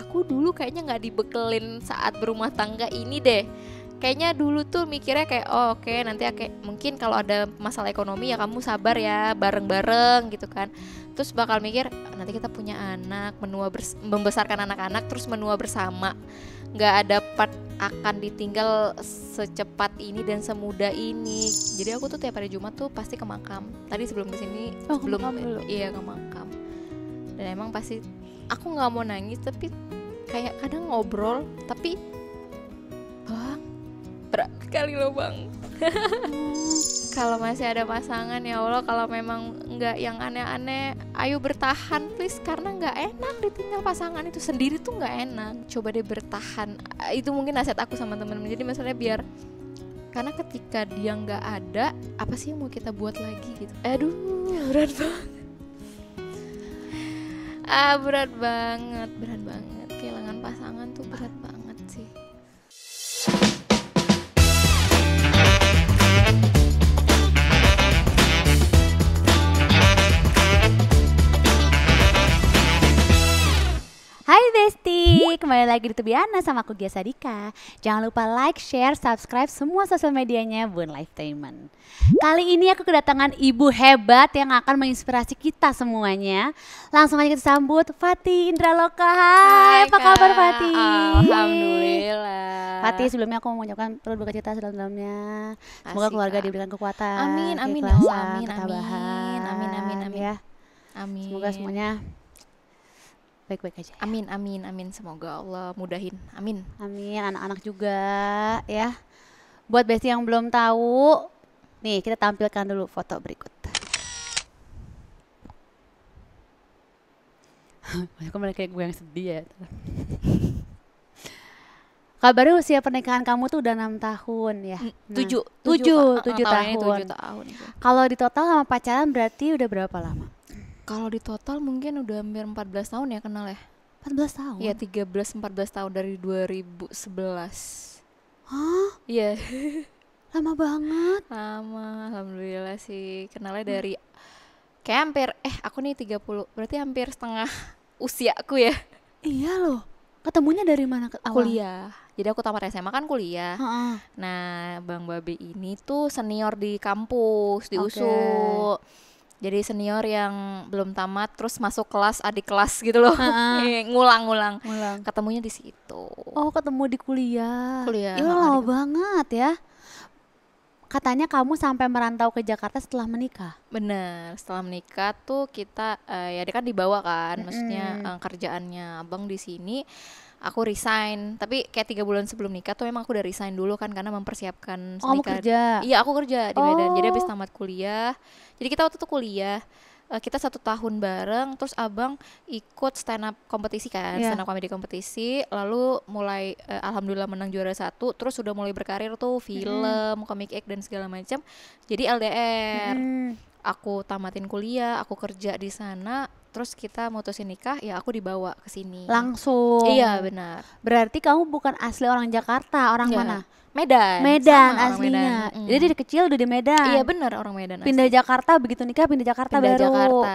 aku dulu kayaknya nggak dibekelin saat berumah tangga ini deh kayaknya dulu tuh mikirnya kayak oh oke okay, nanti ya kayak mungkin kalau ada masalah ekonomi ya kamu sabar ya bareng-bareng gitu kan terus bakal mikir nanti kita punya anak menua membesarkan anak-anak terus menua bersama nggak ada part akan ditinggal secepat ini dan semudah ini jadi aku tuh tiap hari Jumat tuh pasti ke makam tadi sebelum kesini oh, sebelum iya ke makam dan emang pasti aku nggak mau nangis tapi kayak kadang ngobrol tapi bang berat sekali loh bang kalau masih ada pasangan ya Allah kalau memang nggak yang aneh-aneh ayo bertahan please karena nggak enak ditinggal pasangan itu sendiri tuh nggak enak coba deh bertahan itu mungkin nasihat aku sama temen-temen jadi masalahnya biar karena ketika dia nggak ada apa sih yang mau kita buat lagi gitu aduh berat banget ah berat banget berat banget kehilangan pasangan tuh berat banget sih Hai Besti, kembali lagi di Tubiana sama aku Gia Sadika. Jangan lupa like, share, subscribe semua sosial medianya Bun Lifetainment. Kali ini aku kedatangan ibu hebat yang akan menginspirasi kita semuanya. Langsung aja kita sambut Fatih Indraloka. Hai, Hai apa kabar Fatih? Alhamdulillah. Fatih, sebelumnya aku mau mengucapkan perlu berduka cita sedalam-dalamnya. Semoga Asik, keluarga diberikan kekuatan, amin, amin, ya Allah, amin, amin, amin, amin, amin, amin, ya. amin. Semoga semuanya baik-baik aja. Amin, amin, amin. Semoga Allah mudahin. Amin. Amin. Anak-anak juga ya. Buat Besti yang belum tahu, nih kita tampilkan dulu foto berikut. Aku mereka kayak gue yang sedih ya. Kabarnya usia pernikahan kamu tuh udah enam tahun ya? Hmm, nah, tujuh, tujuh, oh, oh, tahun. Kalau di total sama pacaran berarti udah berapa lama? kalau di total mungkin udah hampir 14 tahun ya kenal ya 14 tahun? Iya 13 14 tahun dari 2011. Hah? Iya. Yeah. Lama banget. Lama, alhamdulillah sih. Kenalnya hmm. dari kayak hampir eh aku nih 30, berarti hampir setengah usia aku ya. Iya loh. Ketemunya dari mana ke Kuliah. Jadi aku tamat SMA kan kuliah. Ha -ha. Nah, Bang Babe ini tuh senior di kampus, di okay. USU jadi senior yang belum tamat terus masuk kelas adik kelas gitu loh iya, ngulang-ngulang ketemunya di situ oh ketemu di kuliah kuliah Iya lama gitu. banget ya katanya kamu sampai merantau ke Jakarta setelah menikah. Bener, setelah menikah tuh kita uh, ya dia kan dibawa kan, mm -hmm. maksudnya uh, kerjaannya abang di sini aku resign tapi kayak tiga bulan sebelum nikah tuh emang aku udah resign dulu kan karena mempersiapkan oh, aku kerja iya aku kerja di Medan jadi habis oh. tamat kuliah jadi kita waktu itu kuliah eh, kita satu tahun bareng terus abang ikut stand up kompetisi kan yeah. stand up comedy kompetisi lalu mulai uh, alhamdulillah menang juara satu terus sudah mulai berkarir tuh film mm. komik ek dan segala macam jadi LDR mm. aku tamatin kuliah aku kerja di sana terus kita mutusin nikah ya aku dibawa ke sini langsung iya benar berarti kamu bukan asli orang Jakarta orang ya. mana Medan Medan Sama aslinya Medan. Mm. jadi dari kecil udah di Medan iya benar orang Medan asli. pindah Jakarta begitu nikah pindah Jakarta pindah baru Jakarta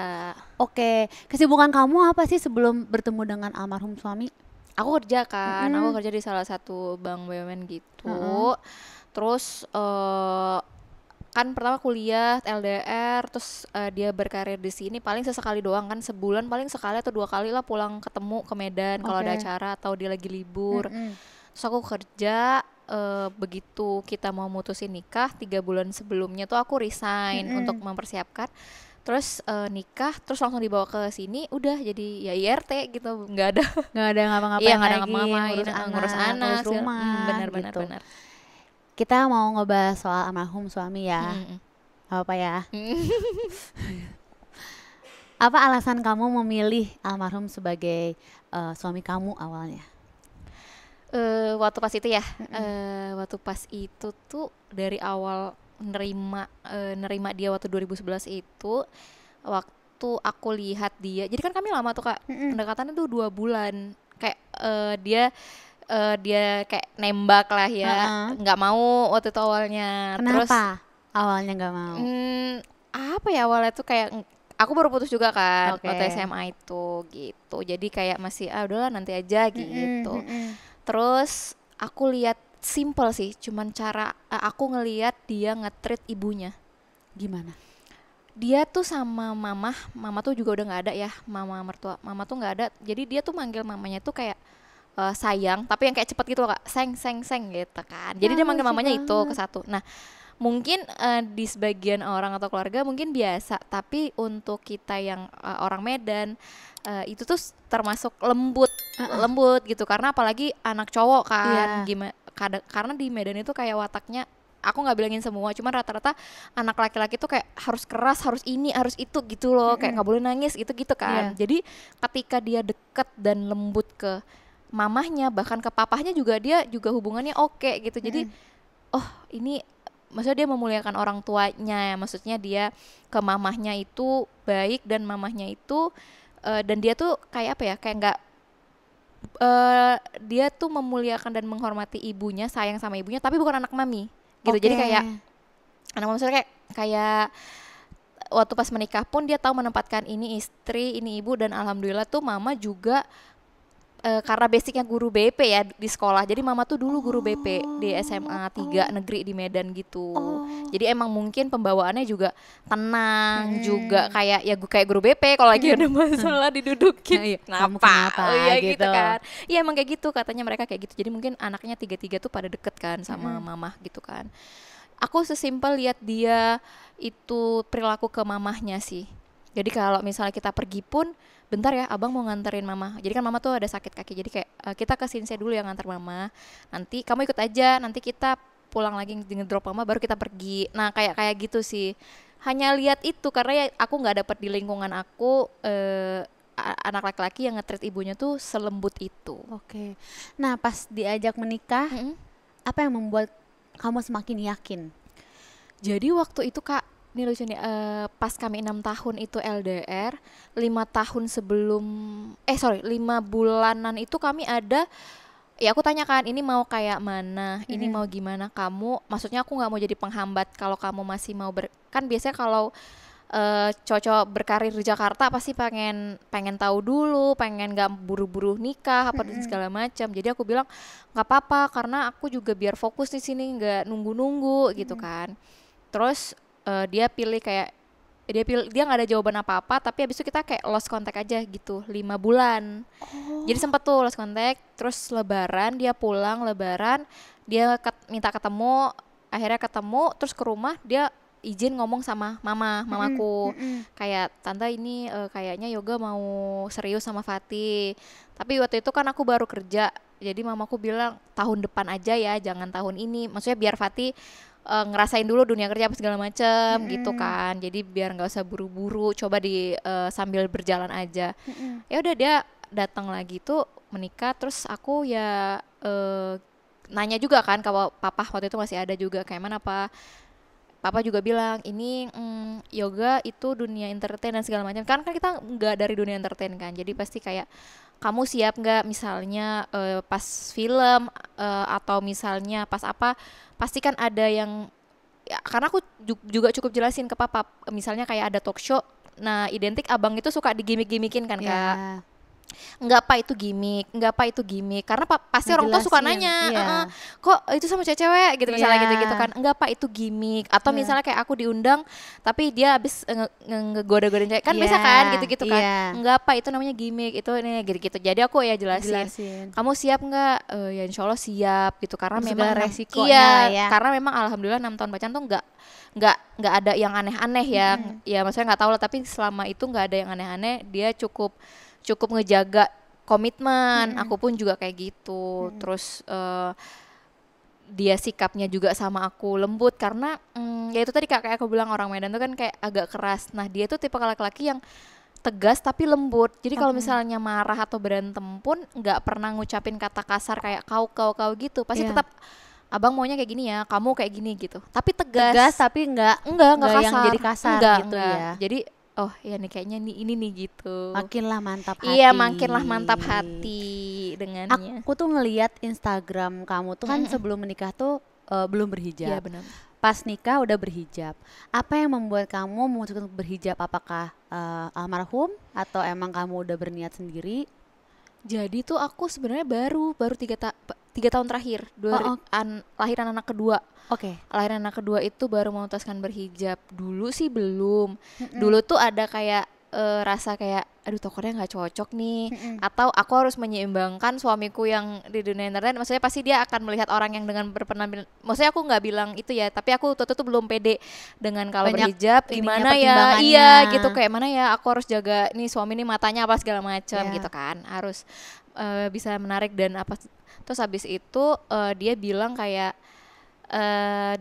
oke kesibukan kamu apa sih sebelum bertemu dengan almarhum suami aku kerja kan mm. aku kerja di salah satu bank BUMN gitu -hmm. terus uh, kan pertama kuliah LDR terus uh, dia berkarir di sini paling sesekali doang kan sebulan paling sekali atau dua kali lah pulang ketemu ke Medan okay. kalau ada acara atau dia lagi libur mm -hmm. terus aku kerja uh, begitu kita mau mutusin nikah tiga bulan sebelumnya tuh aku resign mm -hmm. untuk mempersiapkan terus uh, nikah terus langsung dibawa ke sini udah jadi ya IRT gitu nggak ada nggak ada ngapa-ngapain ya, nggak ada ngurus, ngurus anak, ngurus anak ngurus mm, rumah hmm, benar-benar gitu. benar kita mau ngebahas soal almarhum suami ya. Hmm. Apa ya? Mm. apa alasan kamu memilih almarhum sebagai uh, suami kamu awalnya? Uh, waktu pas itu ya, mm-hmm. uh, waktu pas itu tuh dari awal nerima uh, nerima dia waktu 2011 itu waktu aku lihat dia, jadi kan kami lama tuh kak mm-hmm. pendekatannya tuh dua bulan kayak uh, dia uh, dia kayak nembak lah ya nggak uh -huh. mau waktu itu awalnya kenapa Terus, awalnya nggak mau hmm, apa ya awalnya tuh kayak aku baru putus juga kan okay. waktu SMA itu gitu jadi kayak masih ah udahlah nanti aja gitu mm -hmm. terus aku lihat simple sih cuman cara eh, aku ngeliat dia ngetrit ibunya gimana dia tuh sama mama mama tuh juga udah nggak ada ya mama mertua mama tuh nggak ada jadi dia tuh manggil mamanya tuh kayak uh, sayang tapi yang kayak cepet gitu loh kak seng seng seng gitu kan jadi ya, dia ah, manggil mamanya itu ke satu nah mungkin uh, di sebagian orang atau keluarga mungkin biasa tapi untuk kita yang uh, orang Medan uh, itu tuh termasuk lembut uh-uh. lembut gitu karena apalagi anak cowok kan yeah. gimana karena di Medan itu kayak wataknya aku nggak bilangin semua cuman rata-rata anak laki-laki tuh kayak harus keras harus ini harus itu gitu loh kayak nggak boleh nangis gitu gitu kan yeah. jadi ketika dia deket dan lembut ke mamahnya bahkan ke papahnya juga dia juga hubungannya oke okay, gitu jadi hmm. oh ini maksudnya dia memuliakan orang tuanya maksudnya dia ke mamahnya itu baik dan mamahnya itu uh, dan dia tuh kayak apa ya kayak nggak uh, dia tuh memuliakan dan menghormati ibunya sayang sama ibunya tapi bukan anak mami gitu okay. jadi kayak anak mami maksudnya kayak kayak waktu pas menikah pun dia tahu menempatkan ini istri ini ibu dan alhamdulillah tuh mama juga e, karena basicnya guru BP ya di sekolah. Jadi mama tuh dulu guru BP oh. di SMA 3 negeri di Medan gitu. Oh. Jadi emang mungkin pembawaannya juga tenang, hmm. juga kayak ya kayak guru BP kalau lagi iya. ada masalah didudukin. Nah, iya. Kenapa? kenapa? Oh, iya gitu. gitu kan. Iya emang kayak gitu katanya mereka kayak gitu. Jadi mungkin anaknya tiga-tiga tuh pada deket kan sama hmm. mama gitu kan. Aku sesimpel lihat dia itu perilaku ke mamahnya sih. Jadi kalau misalnya kita pergi pun bentar ya abang mau nganterin mama jadi kan mama tuh ada sakit kaki jadi kayak e, kita ke Sinse dulu yang nganter mama nanti kamu ikut aja nanti kita pulang lagi dengan drop mama baru kita pergi nah kayak kayak gitu sih hanya lihat itu karena ya aku nggak dapat di lingkungan aku eh, anak laki-laki yang ngetrit ibunya tuh selembut itu. Oke. Nah, pas diajak menikah, -hmm. apa yang membuat kamu semakin yakin? Jadi waktu itu Kak, ini lucu nih uh, pas kami enam tahun itu LDR lima tahun sebelum eh sorry lima bulanan itu kami ada ya aku tanyakan ini mau kayak mana hmm. ini mau gimana kamu maksudnya aku nggak mau jadi penghambat kalau kamu masih mau ber kan biasanya kalau uh, eh, cocok berkarir di Jakarta pasti pengen pengen tahu dulu pengen nggak buru-buru nikah apa mm-hmm. segala macam jadi aku bilang nggak apa-apa karena aku juga biar fokus di sini nggak nunggu-nunggu mm-hmm. gitu kan terus uh, dia pilih kayak dia pilih dia nggak ada jawaban apa apa tapi abis itu kita kayak lost contact aja gitu lima bulan oh. jadi sempet tuh lost contact terus lebaran dia pulang lebaran dia ket, minta ketemu akhirnya ketemu terus ke rumah dia izin ngomong sama mama mamaku kayak tante ini uh, kayaknya yoga mau serius sama fati tapi waktu itu kan aku baru kerja jadi mamaku bilang tahun depan aja ya jangan tahun ini maksudnya biar fati uh, ngerasain dulu dunia kerja apa segala macem mm -hmm. gitu kan jadi biar nggak usah buru-buru coba di uh, sambil berjalan aja mm -hmm. ya udah dia datang lagi tuh menikah terus aku ya uh, nanya juga kan kalau papa waktu itu masih ada juga kayak mana apa papa juga bilang ini mm, yoga itu dunia entertain dan segala macam kan kan kita nggak dari dunia entertain kan jadi pasti kayak kamu siap nggak misalnya uh, pas film uh, atau misalnya pas apa pasti kan ada yang ya, karena aku juga cukup jelasin ke papa misalnya kayak ada talk show nah identik abang itu suka digimik-gimikin kan kak iya nggak apa itu gimmick, nggak apa itu gimmick karena pa pasti orang tua suka nanya, eh, iya. e -e, kok itu sama cewek-cewek gitu misalnya iya. gitu-gitu kan, nggak apa itu gimmick atau yeah. misalnya kayak aku diundang tapi dia habis ngegoda-godain nge nge cewek kan yeah. biasa kan gitu-gitu kan, iya. nggak apa itu namanya gimmick itu ini gitu-gitu jadi aku ya jelasin, jelasin. kamu siap nggak, e, ya insya Allah siap gitu karena Terus memang iya, resikonya iya, ya. karena memang alhamdulillah enam tahun pacaran tuh nggak nggak nggak ada yang aneh-aneh ya, hmm. ya maksudnya nggak tahu lah tapi selama itu nggak ada yang aneh-aneh dia cukup cukup ngejaga komitmen hmm. aku pun juga kayak gitu hmm. terus uh, dia sikapnya juga sama aku lembut karena mm, ya itu tadi kak kayak aku bilang orang Medan tuh kan kayak agak keras nah dia tuh tipe laki-laki yang tegas tapi lembut jadi kalau misalnya marah atau berantem pun nggak pernah ngucapin kata kasar kayak kau kau kau gitu pasti yeah. tetap abang maunya kayak gini ya kamu kayak gini gitu tapi tegas tegas tapi nggak nggak nggak kasar yang jadi kasar enggak, gitu enggak. ya jadi oh ya nih kayaknya nih ini nih gitu makinlah mantap iya, hati iya makinlah mantap hati dengannya aku tuh ngelihat Instagram kamu tuh kan sebelum menikah tuh uh, belum berhijab ya, benar pas nikah udah berhijab. Apa yang membuat kamu memutuskan berhijab? Apakah uh, almarhum atau emang kamu udah berniat sendiri? Jadi tuh aku sebenarnya baru baru tiga ta tiga tahun terakhir dua oh, oh. An, lahiran anak kedua oke okay. lahiran anak kedua itu baru memutuskan berhijab dulu sih belum mm-hmm. dulu tuh ada kayak uh, rasa kayak aduh tokonya nggak cocok nih mm-hmm. atau aku harus menyeimbangkan suamiku yang di dunia internet maksudnya pasti dia akan melihat orang yang dengan berpenampilan maksudnya aku nggak bilang itu ya tapi aku tuh tuh belum pede dengan kalau berhijab gimana ya iya gitu kayak mana ya aku harus jaga nih suami nih matanya apa segala macam yeah. gitu kan harus uh, bisa menarik dan apa terus habis itu uh, dia bilang kayak uh,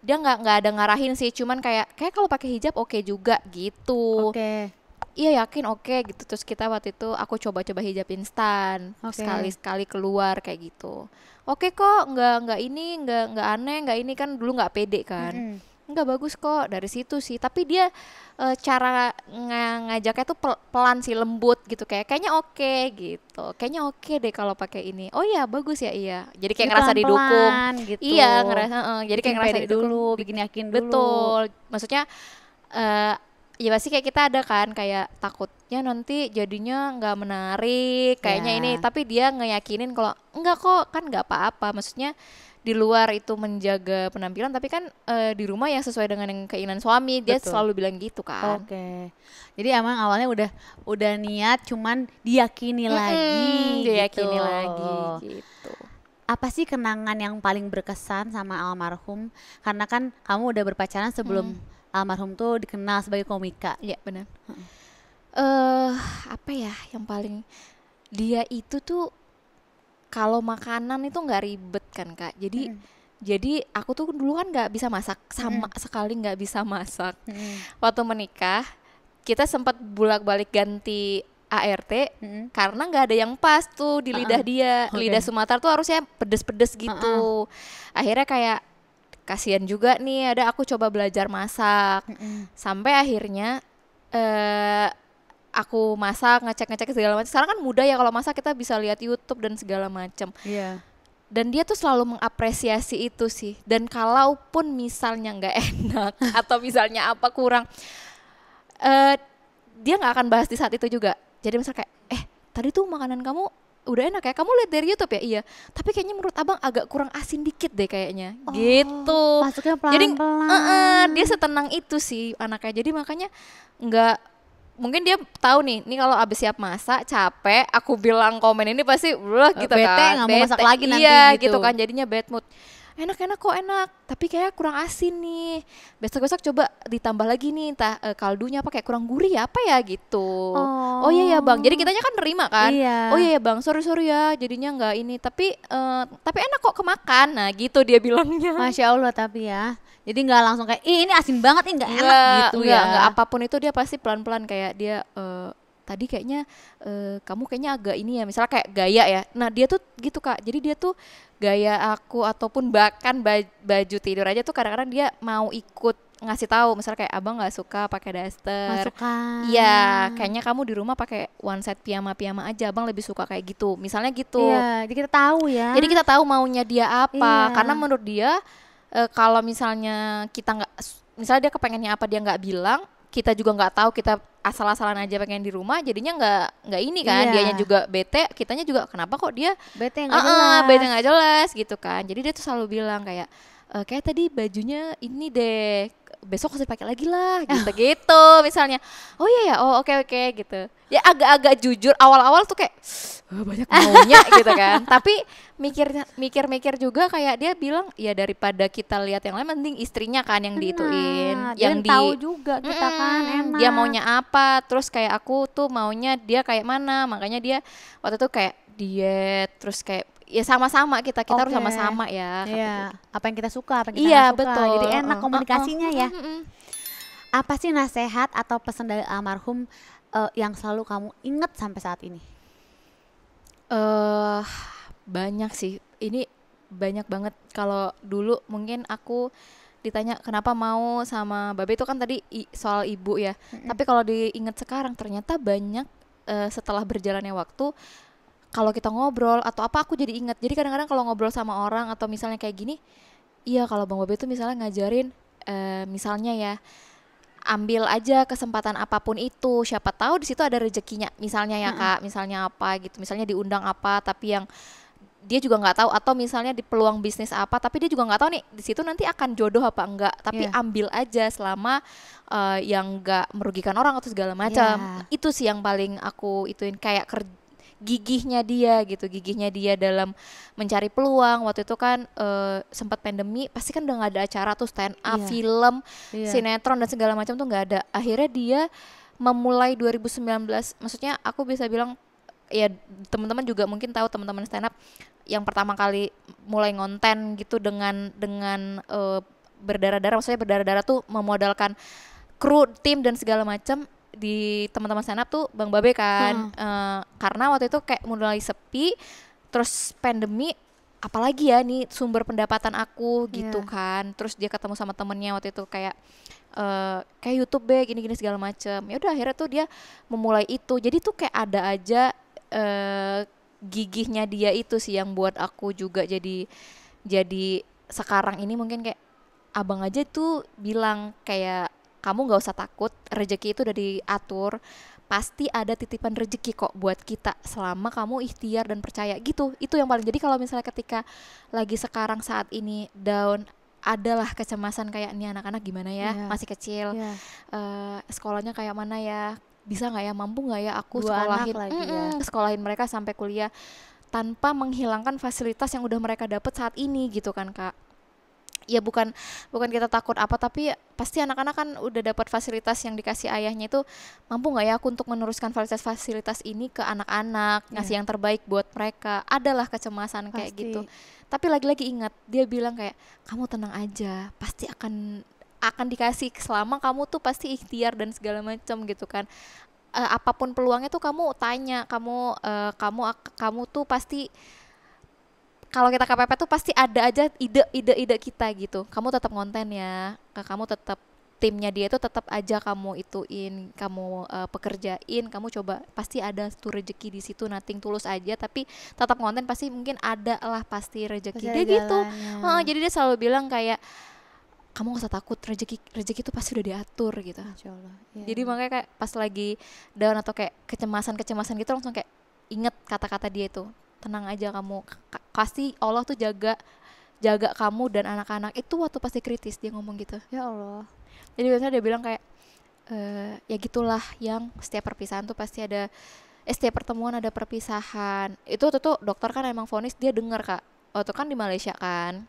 dia nggak nggak ada ngarahin sih cuman kayak kayak kalau pakai hijab oke okay juga gitu okay. iya yakin oke okay, gitu terus kita waktu itu aku coba-coba hijab instan okay. sekali sekali keluar kayak gitu oke okay kok nggak nggak ini nggak nggak aneh nggak ini kan dulu nggak pede kan mm -hmm nggak bagus kok dari situ sih tapi dia e, cara ng ngajaknya tuh pelan sih lembut gitu kayak kayaknya oke okay, gitu kayaknya oke okay deh kalau pakai ini oh iya bagus ya iya jadi kayak jadi ngerasa pelan didukung gitu. iya ngerasa uh, jadi bikin kayak ngerasa didukung dulu bikin yakin dulu betul maksudnya uh, ya pasti kayak kita ada kan kayak takutnya nanti jadinya nggak menarik kayaknya yeah. ini tapi dia ngeyakinin kalau enggak kok kan nggak apa-apa maksudnya di luar itu menjaga penampilan tapi kan uh, di rumah yang sesuai dengan yang keinginan suami dia Betul. selalu bilang gitu kan oke okay. jadi emang awalnya udah udah niat cuman diyakini -hmm, lagi gitu. diyakini gitu. lagi gitu apa sih kenangan yang paling berkesan sama almarhum karena kan kamu udah berpacaran sebelum hmm. almarhum tuh dikenal sebagai komika iya benar eh hmm. uh, apa ya yang paling dia itu tuh kalau makanan itu nggak ribet kan kak jadi hmm. jadi aku tuh dulu kan nggak bisa masak sama hmm. sekali nggak bisa masak hmm. waktu menikah kita sempat bulak balik ganti ART hmm. karena nggak ada yang pas tuh di lidah uh -uh. dia okay. lidah Sumatera tuh harusnya pedes-pedes gitu uh -uh. akhirnya kayak kasihan juga nih ada aku coba belajar masak mm -hmm. sampai akhirnya eh aku masak ngecek-ngecek segala macam. Sekarang kan mudah ya kalau masak kita bisa lihat YouTube dan segala macam. Yeah. Dan dia tuh selalu mengapresiasi itu sih. Dan kalaupun misalnya nggak enak atau misalnya apa kurang, uh, dia nggak akan bahas di saat itu juga. Jadi misalnya kayak, eh tadi tuh makanan kamu udah enak ya kamu lihat dari YouTube ya iya tapi kayaknya menurut abang agak kurang asin dikit deh kayaknya oh, gitu masuknya pelan, -pelan. jadi uh -uh, dia setenang itu sih anaknya jadi makanya nggak mungkin dia tahu nih, ini kalau abis siap masak capek, aku bilang komen ini pasti wah gitu bete, kan. Bete, nggak mau masak lagi nanti iya, gitu. gitu kan. Jadinya bad mood enak-enak kok enak, tapi kayak kurang asin nih. Besok-besok coba ditambah lagi nih entah uh, kaldunya apa kayak kurang gurih ya, apa ya gitu. Oh, oh iya ya Bang. Jadi kitanya kan nerima kan. Iya. Oh iya ya Bang, sorry-sorry ya jadinya nggak ini, tapi uh, tapi enak kok kemakan. Nah, gitu dia bilangnya. Masya Allah tapi ya. Jadi nggak langsung kayak, Ih, ini asin banget, ini nggak enak gitu enggak, ya. Enggak, apapun itu dia pasti pelan-pelan kayak dia uh, tadi kayaknya uh, kamu kayaknya agak ini ya misalnya kayak gaya ya nah dia tuh gitu kak jadi dia tuh gaya aku ataupun bahkan baju, tidur aja tuh kadang-kadang dia mau ikut ngasih tahu misalnya kayak abang nggak suka pakai daster iya kayaknya kamu di rumah pakai one set piyama piyama aja abang lebih suka kayak gitu misalnya gitu iya jadi kita tahu ya jadi kita tahu maunya dia apa iya. karena menurut dia e, kalau misalnya kita nggak misalnya dia kepengennya apa dia nggak bilang kita juga nggak tahu kita asal-asalan aja pengen di rumah jadinya nggak nggak ini kan yeah. dianya juga bete kitanya juga kenapa kok dia bete nggak uh -uh, jelas bete nggak jelas gitu kan jadi dia tuh selalu bilang kayak uh, kayak tadi bajunya ini deh besok harus dipakai lagi lah ah. gitu gitu misalnya oh iya ya oh oke okay, oke okay, gitu ya agak-agak jujur awal-awal tuh kayak oh, banyak maunya gitu kan tapi mikir mikir-mikir juga kayak dia bilang ya daripada kita lihat yang lain mending istrinya kan yang diituin nah, yang di tahu juga kita mm, kan enak dia maunya apa terus kayak aku tuh maunya dia kayak mana makanya dia waktu itu kayak diet terus kayak ya sama-sama kita kita okay. harus sama-sama ya. Iya. Apa yang kita suka, apa yang kita iya, suka. betul. Jadi enak uh, komunikasinya uh, uh, ya. Uh, uh, Apa sih nasihat atau pesan dari almarhum uh, yang selalu kamu ingat sampai saat ini? Eh uh, banyak sih. Ini banyak banget kalau dulu mungkin aku ditanya kenapa mau sama babe itu kan tadi soal ibu ya. Mm -hmm. Tapi kalau diingat sekarang ternyata banyak uh, setelah berjalannya waktu kalau kita ngobrol atau apa aku jadi inget jadi kadang-kadang kalau ngobrol sama orang atau misalnya kayak gini iya kalau bang Bobi itu misalnya ngajarin uh, misalnya ya ambil aja kesempatan apapun itu siapa tahu di situ ada rezekinya misalnya ya kak misalnya apa gitu misalnya diundang apa tapi yang dia juga nggak tahu atau misalnya di peluang bisnis apa tapi dia juga nggak tahu nih di situ nanti akan jodoh apa enggak tapi yeah. ambil aja selama uh, yang nggak merugikan orang atau segala macam yeah. itu sih yang paling aku ituin kayak kerja gigihnya dia gitu gigihnya dia dalam mencari peluang waktu itu kan uh, sempat pandemi pasti kan udah nggak ada acara tuh stand up yeah. film yeah. sinetron dan segala macam tuh nggak ada akhirnya dia memulai 2019 maksudnya aku bisa bilang ya teman-teman juga mungkin tahu teman-teman stand up yang pertama kali mulai ngonten gitu dengan dengan uh, berdarah-darah maksudnya berdarah-darah tuh memodalkan kru tim dan segala macam di teman-teman stand tuh Bang Babe kan. Hmm. Uh, karena waktu itu kayak mulai sepi terus pandemi apalagi ya nih sumber pendapatan aku gitu yeah. kan. Terus dia ketemu sama temennya waktu itu kayak Uh, kayak YouTube deh gini-gini segala macem ya udah akhirnya tuh dia memulai itu jadi tuh kayak ada aja uh, gigihnya dia itu sih yang buat aku juga jadi jadi sekarang ini mungkin kayak abang aja tuh bilang kayak kamu nggak usah takut rezeki itu udah diatur pasti ada titipan rezeki kok buat kita selama kamu ikhtiar dan percaya gitu itu yang paling jadi kalau misalnya ketika lagi sekarang saat ini down adalah kecemasan kayak ini anak-anak gimana ya yeah. masih kecil yeah. Iya. uh, sekolahnya kayak mana ya bisa nggak ya mampu nggak ya aku Dua sekolahin lagi, mm -mm, ya. sekolahin mereka sampai kuliah tanpa menghilangkan fasilitas yang udah mereka dapat saat ini gitu kan kak ya bukan bukan kita takut apa tapi pasti anak-anak kan udah dapat fasilitas yang dikasih ayahnya itu mampu nggak ya aku untuk meneruskan fasilitas-fasilitas ini ke anak-anak yeah. ngasih yang terbaik buat mereka adalah kecemasan pasti. kayak gitu tapi lagi-lagi ingat dia bilang kayak kamu tenang aja pasti akan akan dikasih selama kamu tuh pasti ikhtiar dan segala macam gitu kan uh, apapun peluangnya tuh kamu tanya kamu uh, kamu kamu tuh pasti kalau kita kepepet tuh pasti ada aja ide-ide-ide kita gitu kamu tetap konten ya kamu tetap timnya dia itu tetap aja kamu ituin, kamu uh, pekerjain, kamu coba pasti ada tuh rezeki di situ nating tulus aja tapi tetap konten pasti mungkin ada lah pasti rezeki. Dia gitu. Ya. Uh, jadi dia selalu bilang kayak kamu gak usah takut rezeki rezeki itu pasti udah diatur gitu. Ya. Jadi makanya kayak pas lagi down atau kayak kecemasan-kecemasan gitu langsung kayak inget kata-kata dia itu tenang aja kamu pasti Allah tuh jaga jaga kamu dan anak-anak itu waktu pasti kritis dia ngomong gitu ya Allah jadi biasanya dia bilang kayak e, ya gitulah yang setiap perpisahan tuh pasti ada eh, setiap pertemuan ada perpisahan itu tuh tuh dokter kan emang vonis dia dengar kak waktu kan di Malaysia kan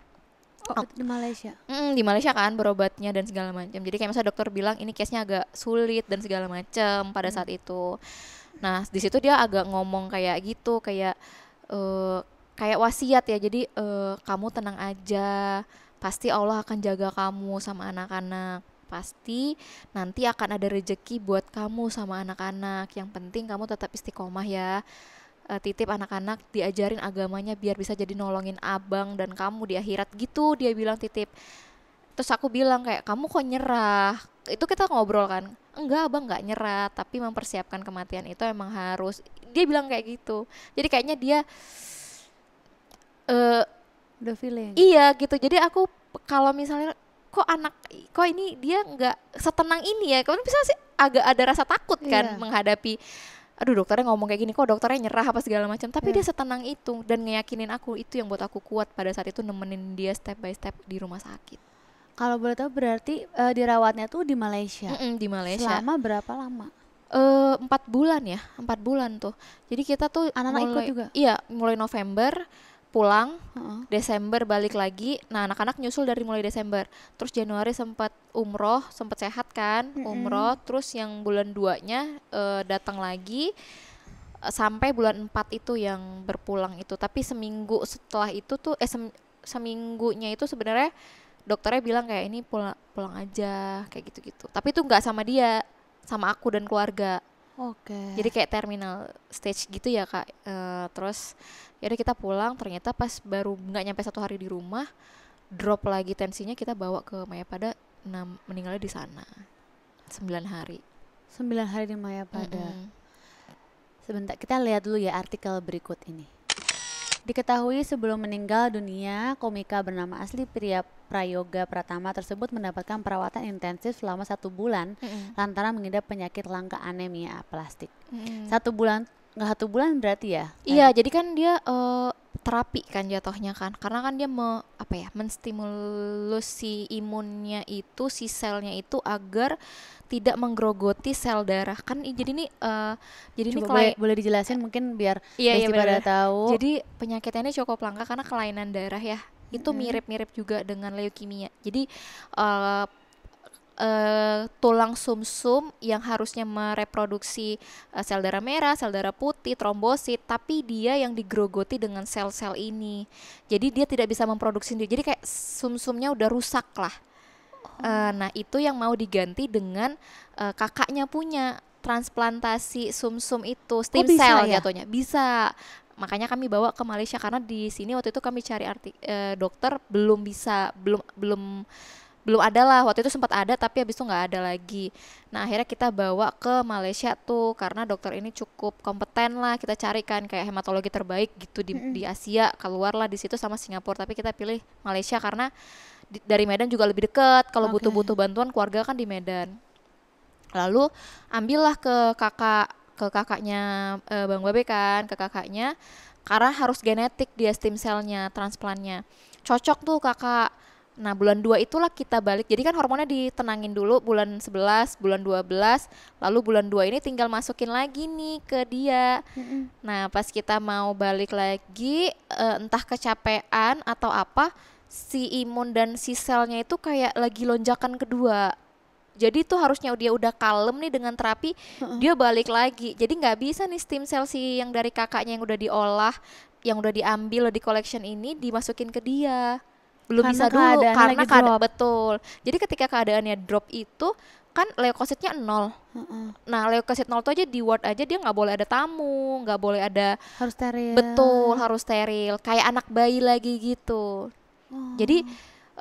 Oh, di Malaysia. Mm, di Malaysia kan berobatnya dan segala macam. Jadi kayak misalnya dokter bilang ini case-nya agak sulit dan segala macam pada hmm. saat itu. Nah, di situ dia agak ngomong kayak gitu, kayak uh, kayak wasiat ya jadi uh, kamu tenang aja pasti Allah akan jaga kamu sama anak-anak pasti nanti akan ada rejeki buat kamu sama anak-anak yang penting kamu tetap istiqomah ya uh, titip anak-anak diajarin agamanya biar bisa jadi nolongin abang dan kamu di akhirat gitu dia bilang titip terus aku bilang kayak kamu kok nyerah itu kita ngobrol kan enggak abang nggak nyerah tapi mempersiapkan kematian itu emang harus dia bilang kayak gitu jadi kayaknya dia eh uh, udah feeling iya gitu jadi aku kalau misalnya kok anak kok ini dia nggak setenang ini ya kan bisa sih agak ada rasa takut iya. kan yeah. menghadapi aduh dokternya ngomong kayak gini kok dokternya nyerah apa segala macam tapi yeah. dia setenang itu dan ngeyakinin aku itu yang buat aku kuat pada saat itu nemenin dia step by step di rumah sakit kalau boleh tahu berarti uh, dirawatnya tuh di Malaysia. Mm -mm, di Malaysia. Selama berapa lama? Eh, empat bulan ya, empat bulan tuh. Jadi kita tuh anak-anak ikut juga. Iya, mulai November pulang, uh -huh. Desember balik lagi. Nah anak-anak nyusul dari mulai Desember. Terus Januari sempat umroh, sempat sehat kan, mm -hmm. umroh. Terus yang bulan duanya uh, datang lagi sampai bulan empat itu yang berpulang itu tapi seminggu setelah itu tuh eh seminggunya itu sebenarnya dokternya bilang kayak ini pulang pulang aja kayak gitu-gitu tapi itu nggak sama dia sama aku dan keluarga oke okay. jadi kayak terminal stage gitu ya kak e, terus yaudah kita pulang ternyata pas baru nggak nyampe satu hari di rumah drop lagi tensinya kita bawa ke Mayapada enam meninggalnya di sana sembilan hari sembilan hari di Mayapada mm -hmm. sebentar kita lihat dulu ya artikel berikut ini Diketahui sebelum meninggal dunia, komika bernama asli pria Prayoga Pratama tersebut mendapatkan perawatan intensif selama satu bulan mm -hmm. lantaran mengidap penyakit langka anemia plastik. Mm -hmm. Satu bulan nggak satu bulan berarti ya? Iya, jadi kan dia uh, terapi kan jatuhnya kan, karena kan dia me, apa ya, menstimulusi imunnya itu, si selnya itu agar tidak menggerogoti sel darah kan jadi ini uh, jadi Coba kelai- boleh, boleh dijelasin mungkin biar iya, iya, pada tahu jadi penyakitnya ini cukup langka karena kelainan darah ya itu mirip-mirip juga dengan leukemia jadi uh, uh, tulang sumsum -sum yang harusnya mereproduksi uh, sel darah merah, sel darah putih, trombosit, tapi dia yang digrogoti dengan sel-sel ini. Jadi dia tidak bisa memproduksi sendiri. Jadi kayak sumsumnya udah rusak lah. Oh. Uh, nah itu yang mau diganti dengan uh, kakaknya punya transplantasi sumsum -sum itu oh, stem oh, cell ya? jatuhnya bisa makanya kami bawa ke Malaysia karena di sini waktu itu kami cari arti, eh, dokter belum bisa belum belum belum ada lah waktu itu sempat ada tapi habis itu nggak ada lagi nah akhirnya kita bawa ke Malaysia tuh karena dokter ini cukup kompeten lah kita carikan kayak hematologi terbaik gitu di, di Asia keluar lah di situ sama Singapura tapi kita pilih Malaysia karena di, dari Medan juga lebih dekat kalau okay. butuh-butuh bantuan keluarga kan di Medan lalu ambillah ke kakak ke kakaknya e, Bang Babe kan ke kakaknya karena harus genetik dia stem cellnya transplantnya cocok tuh kakak Nah, bulan 2 itulah kita balik. Jadi kan hormonnya ditenangin dulu bulan 11, bulan 12, lalu bulan 2 ini tinggal masukin lagi nih ke dia. Nah, pas kita mau balik lagi uh, entah kecapean atau apa, si imun dan si selnya itu kayak lagi lonjakan kedua. Jadi itu harusnya dia udah kalem nih dengan terapi, mm-hmm. dia balik lagi. Jadi nggak bisa nih stem cell si yang dari kakaknya yang udah diolah, yang udah diambil di collection ini dimasukin ke dia belum karena bisa dulu karena keadaan betul. Jadi ketika keadaannya drop itu kan leukositnya nol. Uh-uh. Nah leukosit nol itu aja di ward aja dia nggak boleh ada tamu, nggak boleh ada harus steril. Betul harus steril, kayak anak bayi lagi gitu. Oh. Jadi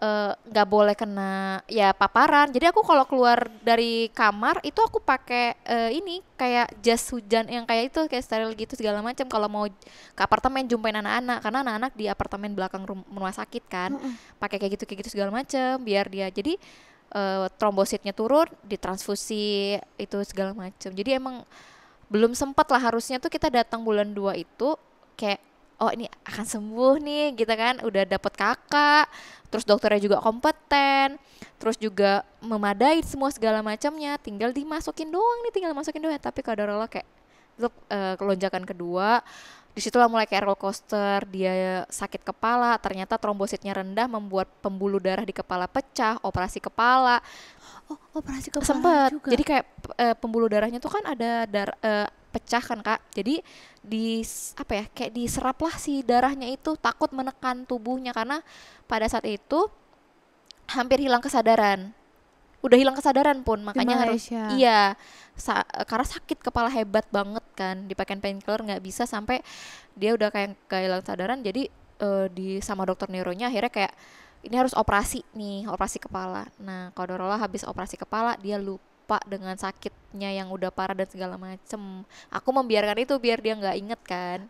Eh, nggak uh, boleh kena ya paparan. Jadi aku kalau keluar dari kamar itu aku pakai uh, ini kayak jas hujan yang kayak itu kayak steril gitu segala macam kalau mau ke apartemen jumpain anak-anak karena anak-anak di apartemen belakang rumah sakit kan. Mm Pakai kayak gitu kayak gitu segala macam biar dia jadi uh, trombositnya turun, ditransfusi itu segala macam. Jadi emang belum sempat lah harusnya tuh kita datang bulan 2 itu kayak oh ini akan sembuh nih gitu kan udah dapat kakak terus dokternya juga kompeten terus juga memadai semua segala macamnya tinggal dimasukin doang nih tinggal masukin doang tapi kalau kayak lo uh, eh, lonjakan kedua disitulah mulai kayak roller coaster dia sakit kepala ternyata trombositnya rendah membuat pembuluh darah di kepala pecah operasi kepala oh operasi kepala sempet jadi kayak uh, pembuluh darahnya tuh kan ada dar uh, pecah kan kak jadi di apa ya kayak diseraplah si darahnya itu takut menekan tubuhnya karena pada saat itu hampir hilang kesadaran udah hilang kesadaran pun makanya harus iya sa karena sakit kepala hebat banget kan dipakai painkiller nggak bisa sampai dia udah kayak hilang kesadaran jadi uh, di sama dokter neuronya akhirnya kayak ini harus operasi nih operasi kepala nah kalau habis operasi kepala dia lupa lupa dengan sakitnya yang udah parah dan segala macem aku membiarkan itu biar dia nggak inget kan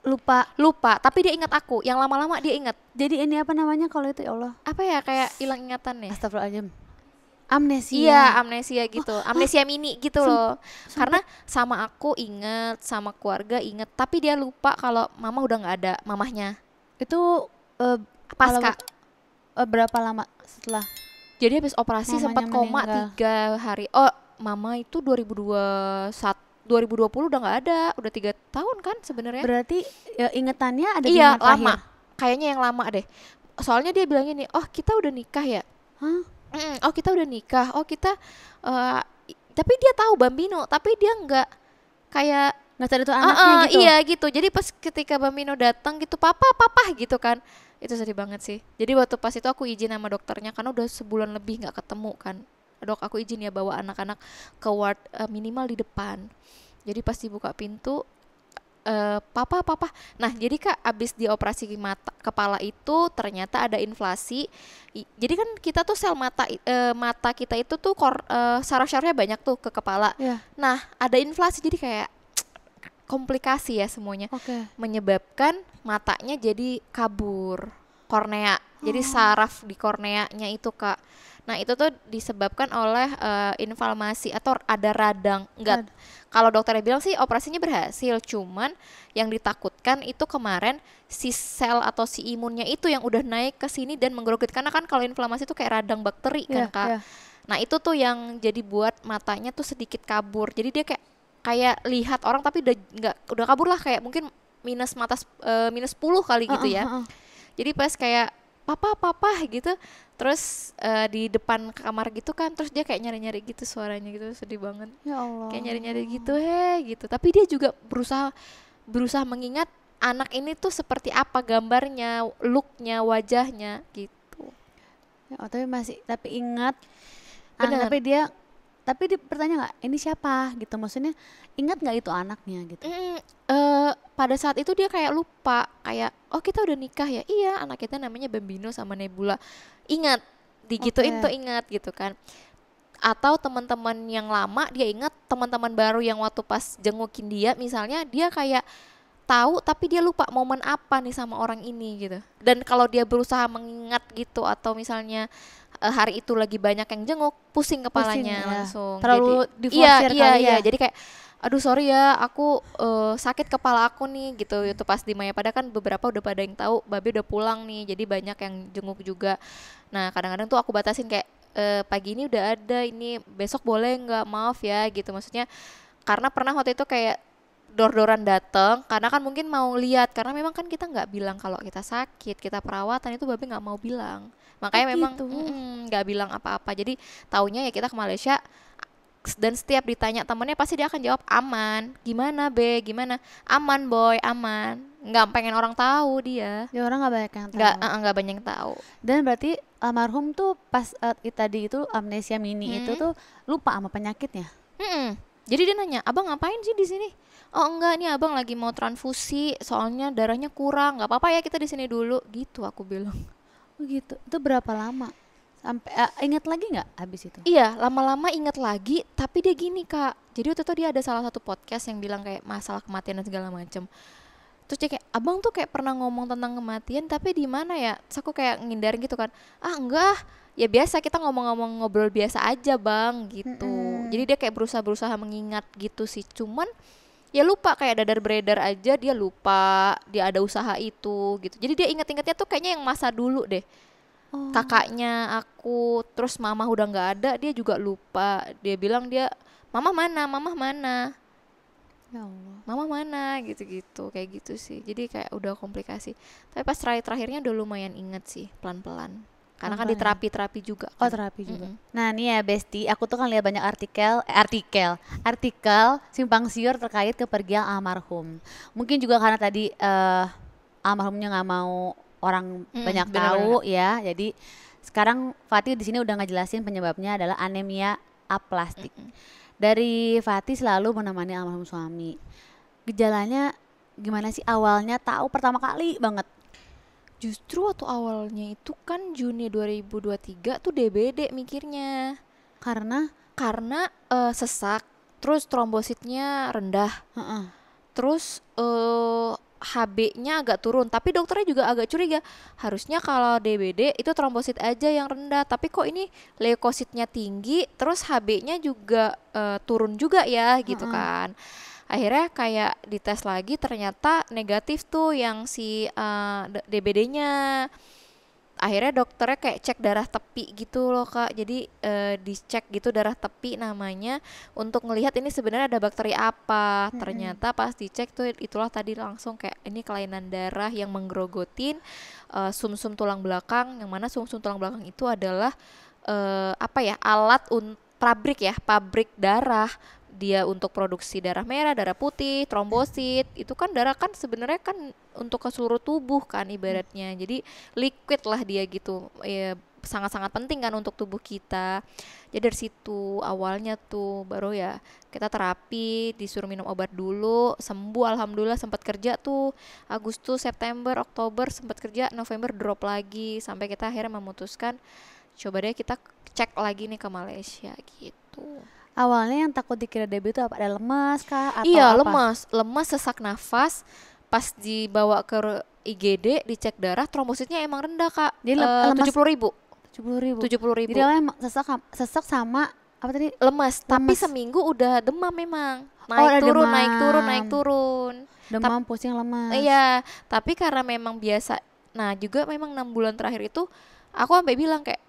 lupa lupa tapi dia ingat aku yang lama-lama dia ingat jadi ini apa namanya kalau itu ya Allah apa ya kayak hilang ingatan ya astagfirullahaladzim amnesia iya amnesia gitu oh, oh. amnesia oh, mini gitu loh karena sama aku inget sama keluarga inget tapi dia lupa kalau mama udah nggak ada mamahnya itu uh, eh, pasca uh, eh, berapa lama setelah jadi habis operasi sempat koma tiga hari. Oh, mama itu 2021 2020 udah nggak ada, udah tiga tahun kan sebenarnya. Berarti ya, ingetannya ada iya, di lama. Lahir. Kayaknya yang lama deh. Soalnya dia bilang ini, oh kita udah nikah ya. Hah? Mm, oh kita udah nikah. Oh kita, uh, tapi dia tahu Bambino, tapi dia nggak kayak nggak tahu itu anaknya uh, uh, gitu. Iya gitu. Jadi pas ketika Bambino datang gitu, papa, papa gitu kan itu sedih banget sih jadi waktu pas itu aku izin sama dokternya karena udah sebulan lebih nggak ketemu kan dok aku izin ya bawa anak-anak ke ward uh, minimal di depan jadi pasti buka pintu Uh, papa papa nah jadi kak abis dioperasi mata kepala itu ternyata ada inflasi jadi kan kita tuh sel mata uh, mata kita itu tuh kor uh, saraf-sarafnya banyak tuh ke kepala yeah. nah ada inflasi jadi kayak komplikasi ya semuanya. Okay. Menyebabkan matanya jadi kabur, kornea. Oh. Jadi saraf di korneanya itu, Kak. Nah, itu tuh disebabkan oleh uh, inflamasi atau ada radang. Enggak. Kalau dokternya bilang sih operasinya berhasil, cuman yang ditakutkan itu kemarin si sel atau si imunnya itu yang udah naik ke sini dan menggerogoti karena kan kalau inflamasi itu kayak radang bakteri yeah, kan, iya, Kak. Yeah. Nah, itu tuh yang jadi buat matanya tuh sedikit kabur. Jadi dia kayak kayak lihat orang tapi udah nggak udah kabur lah kayak mungkin minus mata uh, eh, minus 10 kali gitu uh, ya. Uh, uh. Jadi pas kayak papa papa gitu terus uh, di depan kamar gitu kan terus dia kayak nyari-nyari gitu suaranya gitu sedih banget. Ya Allah. Kayak nyari-nyari gitu heh gitu. Tapi dia juga berusaha berusaha mengingat anak ini tuh seperti apa gambarnya, looknya, wajahnya gitu. Ya, oh, tapi masih tapi ingat benar Ah, tapi dia tapi dipertanya nggak ini siapa gitu maksudnya ingat nggak itu anaknya gitu mm, uh, pada saat itu dia kayak lupa kayak oh kita udah nikah ya iya anak kita namanya Bambino sama Nebula ingat digituin okay. tuh ingat gitu kan atau teman-teman yang lama dia ingat teman-teman baru yang waktu pas jengukin dia misalnya dia kayak tahu tapi dia lupa momen apa nih sama orang ini gitu dan kalau dia berusaha mengingat gitu atau misalnya uh, hari itu lagi banyak yang jenguk pusing kepalanya pusing, ya. langsung terlalu jadi, iya iya iya ya. jadi kayak aduh sorry ya aku uh, sakit kepala aku nih gitu itu pas di Maya pada kan beberapa udah pada yang tahu babe udah pulang nih jadi banyak yang jenguk juga nah kadang-kadang tuh aku batasin kayak e, pagi ini udah ada ini besok boleh nggak maaf ya gitu maksudnya karena pernah waktu itu kayak dor-doran dateng karena kan mungkin mau lihat karena memang kan kita nggak bilang kalau kita sakit kita perawatan itu babe nggak mau bilang makanya oh, memang gitu. nggak bilang apa-apa jadi taunya ya kita ke Malaysia dan setiap ditanya temennya pasti dia akan jawab aman gimana be gimana aman boy aman nggak pengen orang tahu dia ya orang nggak banyak yang tahu nggak nggak banyak yang tahu dan berarti almarhum tuh pas uh, tadi itu amnesia mini hmm. itu tuh lupa sama penyakitnya hmm. jadi dia nanya abang ngapain sih di sini oh enggak nih abang lagi mau transfusi soalnya darahnya kurang nggak apa-apa ya kita di sini dulu gitu aku bilang oh gitu itu berapa lama sampai uh, ingat lagi nggak habis itu iya lama-lama ingat lagi tapi dia gini kak jadi waktu itu dia ada salah satu podcast yang bilang kayak masalah kematian dan segala macem terus dia kayak abang tuh kayak pernah ngomong tentang kematian tapi di mana ya terus aku kayak ngindar gitu kan ah enggak ya biasa kita ngomong-ngomong ngobrol biasa aja bang gitu mm -hmm. jadi dia kayak berusaha berusaha mengingat gitu sih cuman ya lupa kayak dadar beredar aja dia lupa dia ada usaha itu gitu jadi dia inget-ingetnya tuh kayaknya yang masa dulu deh oh. kakaknya aku terus mama udah nggak ada dia juga lupa dia bilang dia mama mana mama mana ya Allah. mama mana gitu-gitu kayak gitu sih jadi kayak udah komplikasi tapi pas terakhir terakhirnya udah lumayan inget sih pelan-pelan karena kan ya? di terapi-terapi juga. Oh, kan? terapi juga. Mm -hmm. Nah, ini ya Besti, aku tuh kan lihat banyak artikel, eh, artikel, artikel simpang siur terkait kepergian almarhum. Mungkin juga karena tadi uh, almarhumnya nggak mau orang mm, banyak bener -bener. tahu ya. Jadi sekarang Fatih di sini udah ngejelasin penyebabnya adalah anemia aplastik. Mm -hmm. Dari Fatih selalu menemani almarhum suami. Gejalanya gimana sih awalnya tahu pertama kali banget justru waktu awalnya itu kan Juni 2023 tuh DBD mikirnya karena karena uh, sesak terus trombositnya rendah uh -uh. terus uh, eh, HB-nya agak turun tapi dokternya juga agak curiga harusnya kalau DBD itu trombosit aja yang rendah tapi kok ini leukositnya tinggi terus HB-nya juga uh, turun juga ya gitu uh -uh. kan akhirnya kayak dites lagi ternyata negatif tuh yang si uh, eh, DBD-nya akhirnya dokternya kayak cek darah tepi gitu loh kak jadi e, dicek gitu darah tepi namanya untuk melihat ini sebenarnya ada bakteri apa ternyata pas dicek tuh itulah tadi langsung kayak ini kelainan darah yang menggerogotin e, sumsum tulang belakang yang mana sumsum tulang belakang itu adalah e, apa ya alat un pabrik ya pabrik darah dia untuk produksi darah merah, darah putih, trombosit, itu kan darah kan sebenarnya kan untuk ke seluruh tubuh kan ibaratnya. Jadi liquid lah dia gitu. Ya sangat-sangat penting kan untuk tubuh kita. Jadi ya, dari situ awalnya tuh baru ya kita terapi, disuruh minum obat dulu, sembuh alhamdulillah sempat kerja tuh Agustus, September, Oktober sempat kerja, November drop lagi sampai kita akhirnya memutuskan coba deh kita cek lagi nih ke Malaysia gitu awalnya yang takut dikira DB itu apa? Ada lemas kah? Atau iya apa? lemas, lemas sesak nafas. Pas dibawa ke IGD dicek darah trombositnya emang rendah kak. Jadi eh, tujuh puluh ribu. Tujuh puluh ribu. Tujuh puluh ribu. Jadi sesak sesak sama apa tadi? Lemas. lemas. Tapi seminggu udah demam memang. Oh, naik oh, turun, demam. naik turun, naik turun. Demam, Ta pusing, lemas. Iya. Tapi karena memang biasa. Nah juga memang enam bulan terakhir itu aku sampai bilang kayak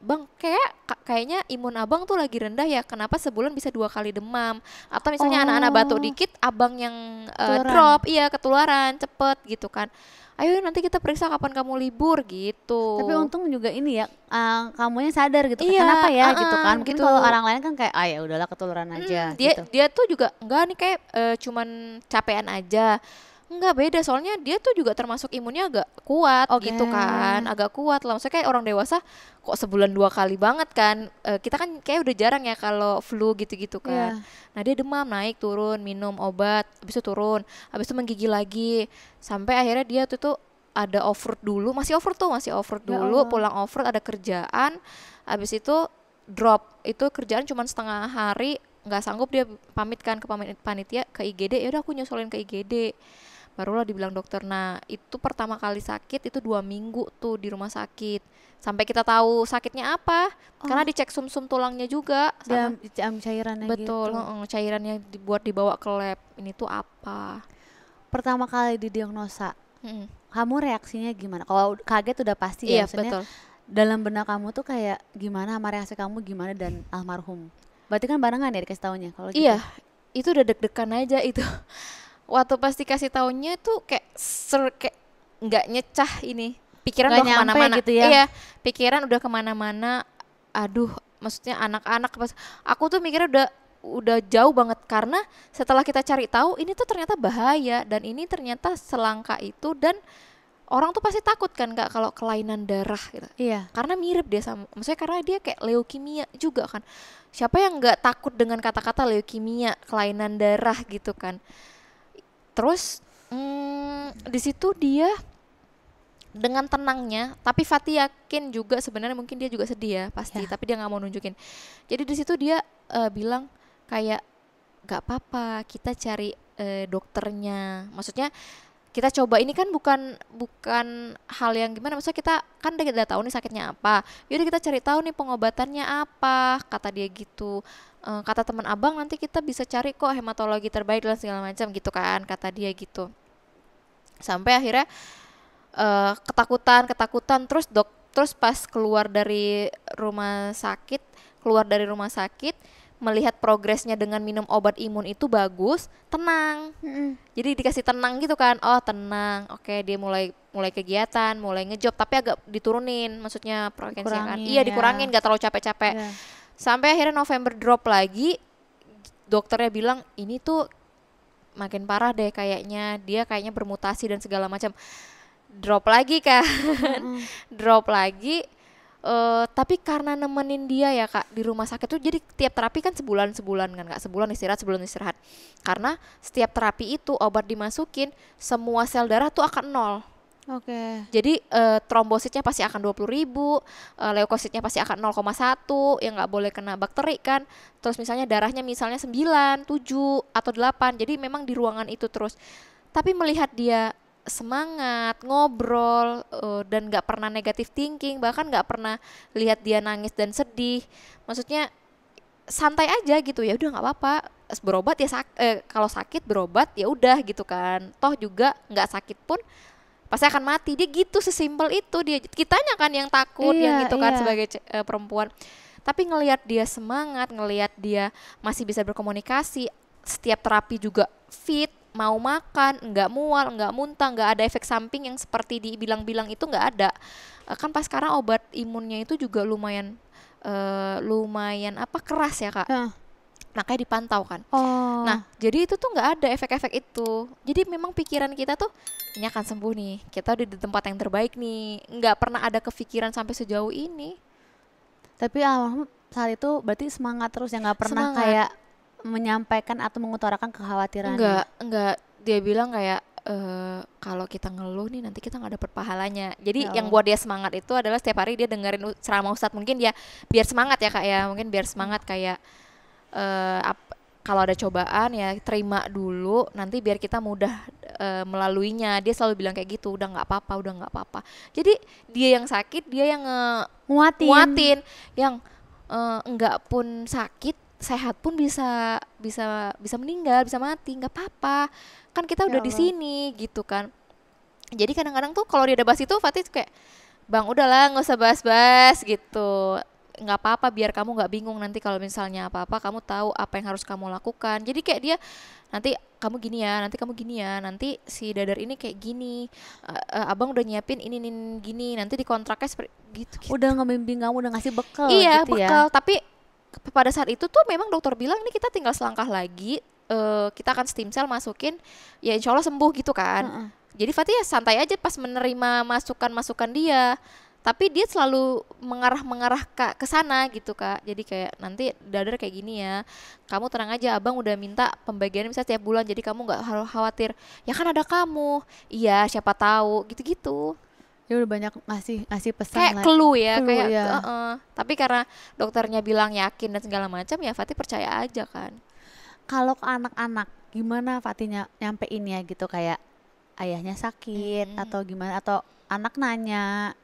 Bang, kayak kayaknya imun abang tuh lagi rendah ya. Kenapa sebulan bisa dua kali demam? Atau misalnya oh. anak-anak batuk dikit, abang yang uh, drop, iya ketularan cepet gitu kan. Ayo nanti kita periksa kapan kamu libur gitu. Tapi untung juga ini ya, uh, kamunya sadar gitu. Kan. Iya, Kenapa ya uh -uh, gitu ah, kan? Mungkin gitu. kalau orang lain kan kayak, ayah ya udahlah ketularan hmm, aja. Hmm, dia gitu. dia tuh juga enggak nih kayak uh, cuman capean aja Enggak beda soalnya dia tuh juga termasuk imunnya agak kuat okay. gitu kan agak kuat lah maksudnya kayak orang dewasa kok sebulan dua kali banget kan e, kita kan kayak udah jarang ya kalau flu gitu-gitu iya. kan yeah. nah dia demam naik turun minum obat habis itu turun habis itu menggigil lagi sampai akhirnya dia tuh tuh ada over dulu masih over tuh masih over ya dulu yeah. pulang over ada kerjaan habis itu drop itu kerjaan cuma setengah hari nggak sanggup dia pamitkan ke panitia ke IGD ya udah aku nyusulin ke IGD barulah dibilang dokter nah itu pertama kali sakit itu dua minggu tuh di rumah sakit sampai kita tahu sakitnya apa oh. karena dicek sum sum tulangnya juga sama Jam, cairannya betul gitu. cairannya dibuat dibawa ke lab ini tuh apa pertama kali didiagnosa hmm. kamu reaksinya gimana kalau kaget udah pasti ya, iya, ya maksudnya betul. dalam benak kamu tuh kayak gimana sama reaksi kamu gimana dan almarhum berarti kan barengan ya dikasih tahunya kalau gitu. iya itu udah deg-degan aja itu waktu pasti kasih taunya tuh kayak ser kayak nggak nyecah ini pikiran gak udah kemana-mana gitu ya iya pikiran udah kemana-mana aduh maksudnya anak-anak pas aku tuh mikirnya udah udah jauh banget karena setelah kita cari tahu ini tuh ternyata bahaya dan ini ternyata selangka itu dan orang tuh pasti takut kan nggak kalau kelainan darah gitu. Iya. Karena mirip dia sama, maksudnya karena dia kayak leukemia juga kan. Siapa yang nggak takut dengan kata-kata leukemia, kelainan darah gitu kan? terus mm, di situ dia dengan tenangnya tapi Fatih yakin juga sebenarnya mungkin dia juga sedih ya pasti ya. tapi dia nggak mau nunjukin jadi di situ dia uh, bilang kayak gak apa-apa kita cari uh, dokternya maksudnya kita coba ini kan bukan bukan hal yang gimana maksudnya kita kan udah kita tahu nih sakitnya apa yaudah kita cari tahu nih pengobatannya apa kata dia gitu e, kata teman abang nanti kita bisa cari kok hematologi terbaik dan segala macam gitu kan kata dia gitu sampai akhirnya e, ketakutan ketakutan terus dok terus pas keluar dari rumah sakit keluar dari rumah sakit melihat progresnya dengan minum obat imun itu bagus, tenang. Mm-hmm. Jadi dikasih tenang gitu kan. Oh, tenang. Oke, dia mulai mulai kegiatan, mulai ngejob tapi agak diturunin maksudnya progresnya kan. Iya, ya. dikurangin nggak terlalu capek-capek. Yeah. Sampai akhirnya November drop lagi dokternya bilang ini tuh makin parah deh kayaknya. Dia kayaknya bermutasi dan segala macam. Drop lagi kan. Mm-hmm. drop lagi Uh, tapi karena nemenin dia ya kak di rumah sakit tuh jadi tiap terapi kan sebulan sebulan kan kak sebulan istirahat sebulan istirahat karena setiap terapi itu obat dimasukin semua sel darah tuh akan nol Oke. Okay. Jadi uh, trombositnya pasti akan 20 ribu, uh, leukositnya pasti akan 0,1, yang nggak boleh kena bakteri kan. Terus misalnya darahnya misalnya 9, 7, atau 8. Jadi memang di ruangan itu terus. Tapi melihat dia semangat ngobrol uh, dan nggak pernah negatif thinking bahkan nggak pernah lihat dia nangis dan sedih maksudnya santai aja gitu ya udah nggak apa-apa berobat ya sak eh, kalau sakit berobat ya udah gitu kan toh juga nggak sakit pun pasti akan mati dia gitu sesimpel itu dia kitanya kan yang takut iya, yang gitu kan iya. sebagai uh, perempuan tapi ngelihat dia semangat ngelihat dia masih bisa berkomunikasi setiap terapi juga fit mau makan, nggak mual, nggak muntah, nggak ada efek samping yang seperti dibilang-bilang itu nggak ada. Eh, kan pas sekarang obat imunnya itu juga lumayan uh, lumayan apa keras ya kak. Huh makanya dipantau kan. Oh. Nah, jadi itu tuh nggak ada efek-efek itu. Jadi memang pikiran kita tuh ini akan sembuh nih. Kita udah di tempat yang terbaik nih. Nggak pernah ada kepikiran sampai sejauh ini. Tapi almarhum saat itu berarti semangat terus ya nggak pernah semangat. kayak menyampaikan atau mengutarakan kekhawatiran enggak enggak dia bilang kayak e, kalau kita ngeluh nih nanti kita nggak dapet pahalanya. Jadi oh. yang buat dia semangat itu adalah setiap hari dia dengerin ceramah ustadz mungkin dia biar semangat ya kak ya mungkin biar semangat kayak uh, kalau ada cobaan ya terima dulu nanti biar kita mudah uh, melaluinya. Dia selalu bilang kayak gitu udah nggak apa-apa udah nggak apa-apa. Jadi dia yang sakit dia yang uh, nguatin. nguatin yang uh, enggak pun sakit sehat pun bisa bisa bisa meninggal bisa mati nggak apa-apa kan kita udah ya di sini gitu kan jadi kadang-kadang tuh kalau dia ada bahas itu Fatih tuh kayak bang udahlah nggak usah bahas-bahas gitu nggak apa-apa biar kamu nggak bingung nanti kalau misalnya apa-apa kamu tahu apa yang harus kamu lakukan jadi kayak dia nanti kamu gini ya nanti kamu gini ya nanti si dadar ini kayak gini uh, uh, abang udah nyiapin ini, ini, gini nanti di kontraknya seperti gitu, gitu. udah ngebimbing kamu udah ngasih bekal iya gitu ya. bekal ya. tapi pada saat itu tuh memang dokter bilang ini kita tinggal selangkah lagi uh, kita akan stem cell masukin ya insya Allah sembuh gitu kan uh -uh. jadi Fatih ya santai aja pas menerima masukan-masukan dia tapi dia selalu mengarah mengarah kak ke sana gitu kak jadi kayak nanti dadar kayak gini ya kamu tenang aja abang udah minta pembagian bisa tiap bulan jadi kamu nggak harus khawatir ya kan ada kamu iya siapa tahu gitu gitu dia udah banyak ngasih ngasih pesan kayak clue ya clue, kayak ya. Uh -uh. tapi karena dokternya bilang yakin dan segala macam ya Fatih percaya aja kan kalau ke anak-anak gimana Fatihnya nyampeinnya gitu kayak ayahnya sakit hmm. atau gimana atau anak nanya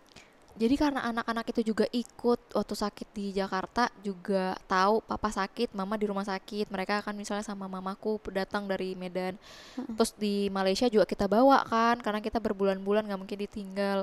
jadi karena anak-anak itu juga ikut waktu sakit di Jakarta juga tahu papa sakit, mama di rumah sakit. Mereka akan misalnya sama mamaku datang dari Medan. Terus di Malaysia juga kita bawa kan karena kita berbulan-bulan nggak mungkin ditinggal.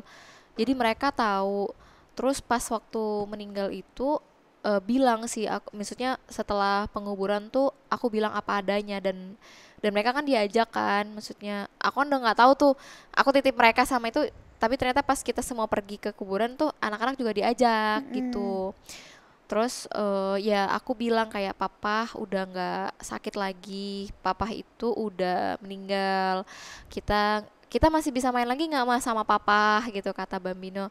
Jadi mereka tahu. Terus pas waktu meninggal itu uh, bilang sih aku maksudnya setelah penguburan tuh aku bilang apa adanya dan dan mereka kan diajak kan maksudnya aku kan udah nggak tahu tuh aku titip mereka sama itu tapi ternyata pas kita semua pergi ke kuburan tuh anak-anak juga diajak -hmm. gitu terus uh, ya aku bilang kayak papa udah nggak sakit lagi papa itu udah meninggal kita kita masih bisa main lagi nggak mas sama papa gitu kata Bambino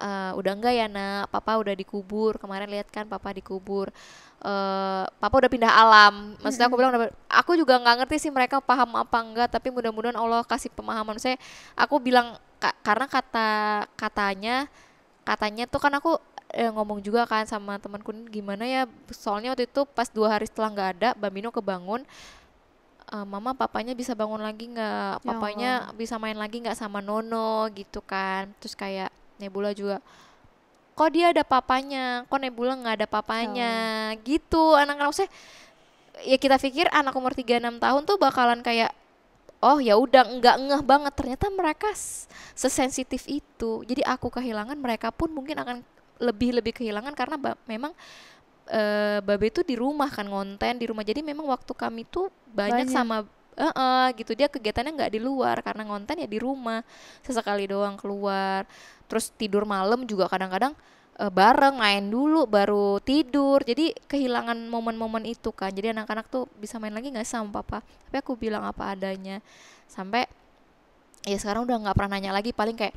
uh, udah enggak ya nak papa udah dikubur kemarin lihat kan papa dikubur uh, papa udah pindah alam maksudnya aku bilang aku juga nggak ngerti sih mereka paham apa enggak tapi mudah-mudahan Allah kasih pemahaman saya aku bilang ka karena kata katanya katanya tuh kan aku eh, ngomong juga kan sama temanku gimana ya soalnya waktu itu pas dua hari setelah nggak ada Bambino kebangun uh, mama papanya bisa bangun lagi nggak ya papanya ya bisa main lagi nggak sama Nono gitu kan terus kayak Nebula juga kok dia ada papanya kok Nebula nggak ada papanya oh. gitu anak-anak saya ya kita pikir anak umur 36 tahun tuh bakalan kayak oh ya udah nggak ngeh banget ternyata mereka sesensitif itu jadi aku kehilangan mereka pun mungkin akan lebih lebih kehilangan karena ba memang e, babe itu di rumah kan ngonten di rumah jadi memang waktu kami tuh banyak, banyak. sama uh -uh, gitu dia kegiatannya nggak di luar karena ngonten ya di rumah sesekali doang keluar terus tidur malam juga kadang-kadang uh, bareng main dulu baru tidur jadi kehilangan momen-momen itu kan jadi anak-anak tuh bisa main lagi nggak sama papa tapi aku bilang apa adanya sampai ya sekarang udah nggak pernah nanya lagi paling kayak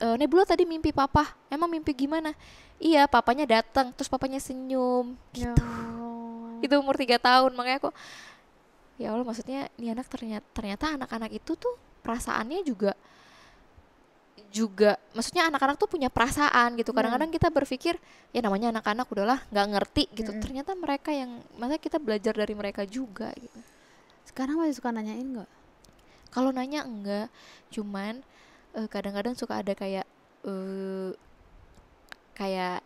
e, Nebula tadi mimpi papa emang mimpi gimana iya papanya datang terus papanya senyum ya gitu ya. itu umur tiga tahun makanya aku ya Allah maksudnya ini anak ternyata ternyata anak-anak itu tuh perasaannya juga juga maksudnya anak-anak tuh punya perasaan gitu hmm. kadang-kadang kita berpikir ya namanya anak-anak udahlah nggak ngerti gitu hmm. ternyata mereka yang masa kita belajar dari mereka juga gitu sekarang masih suka nanyain nggak kalau nanya enggak cuman eh, kadang-kadang suka ada kayak uh, kayak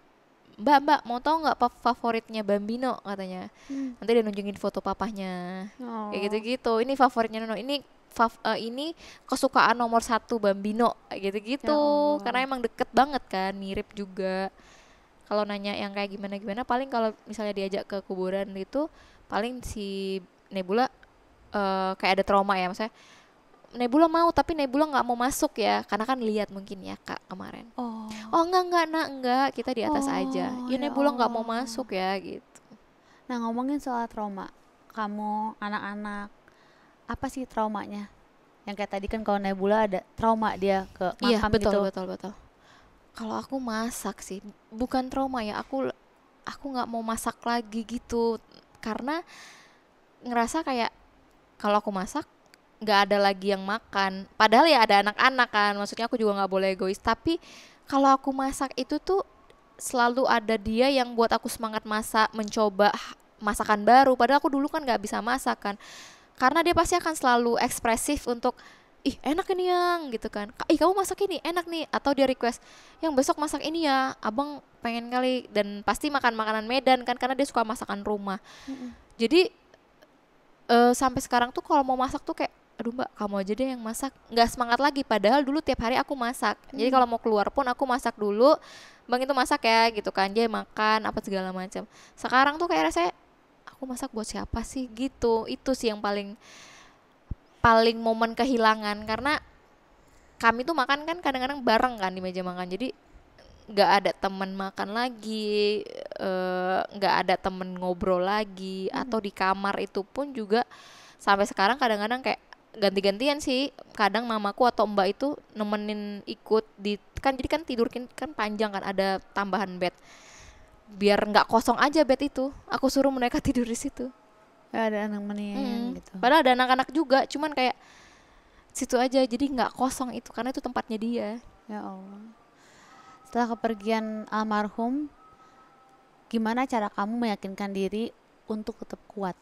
mbak mbak mau tau nggak favoritnya Bambino katanya hmm. nanti dia nunjukin foto papahnya oh. kayak gitu gitu ini favoritnya Nono ini fav, uh, eh, ini kesukaan nomor satu Bambino gitu-gitu ya karena emang deket banget kan mirip juga kalau nanya yang kayak gimana gimana paling kalau misalnya diajak ke kuburan itu paling si Nebula uh, kayak ada trauma ya maksudnya Nebula mau tapi Nebula nggak mau masuk ya karena kan lihat mungkin ya kak kemarin oh, oh enggak enggak nak enggak kita di atas oh, aja ya, ya Nebula nggak mau masuk ya gitu nah ngomongin soal trauma kamu anak-anak apa sih traumanya yang kayak tadi kan kalau Nebula ada trauma dia ke iya, makam iya, betul, gitu betul betul betul kalau aku masak sih bukan trauma ya aku aku nggak mau masak lagi gitu karena ngerasa kayak kalau aku masak nggak ada lagi yang makan padahal ya ada anak-anak kan maksudnya aku juga nggak boleh egois tapi kalau aku masak itu tuh selalu ada dia yang buat aku semangat masak mencoba masakan baru padahal aku dulu kan nggak bisa masak kan karena dia pasti akan selalu ekspresif untuk ih enak ini yang gitu kan ih kamu masak ini enak nih atau dia request yang besok masak ini ya abang pengen kali dan pasti makan makanan Medan kan karena dia suka masakan rumah mm -hmm. jadi uh, sampai sekarang tuh kalau mau masak tuh kayak aduh mbak kamu aja deh yang masak nggak semangat lagi padahal dulu tiap hari aku masak hmm. jadi mm. kalau mau keluar pun aku masak dulu bang itu masak ya gitu kan dia makan apa segala macam sekarang tuh kayak rasanya aku masak buat siapa sih gitu itu sih yang paling paling momen kehilangan karena kami tuh makan kan kadang-kadang bareng kan di meja makan jadi nggak ada temen makan lagi eh, nggak uh, ada temen ngobrol lagi hmm. atau di kamar itu pun juga sampai sekarang kadang-kadang kayak ganti-gantian sih kadang mamaku atau mbak itu nemenin ikut di kan jadi kan tidur kan, kan panjang kan ada tambahan bed biar nggak kosong aja bed itu aku suruh mereka tidur di situ ya, ada anak mania hmm. gitu padahal ada anak-anak juga cuman kayak situ aja jadi nggak kosong itu karena itu tempatnya dia ya allah setelah kepergian almarhum gimana cara kamu meyakinkan diri untuk tetap kuat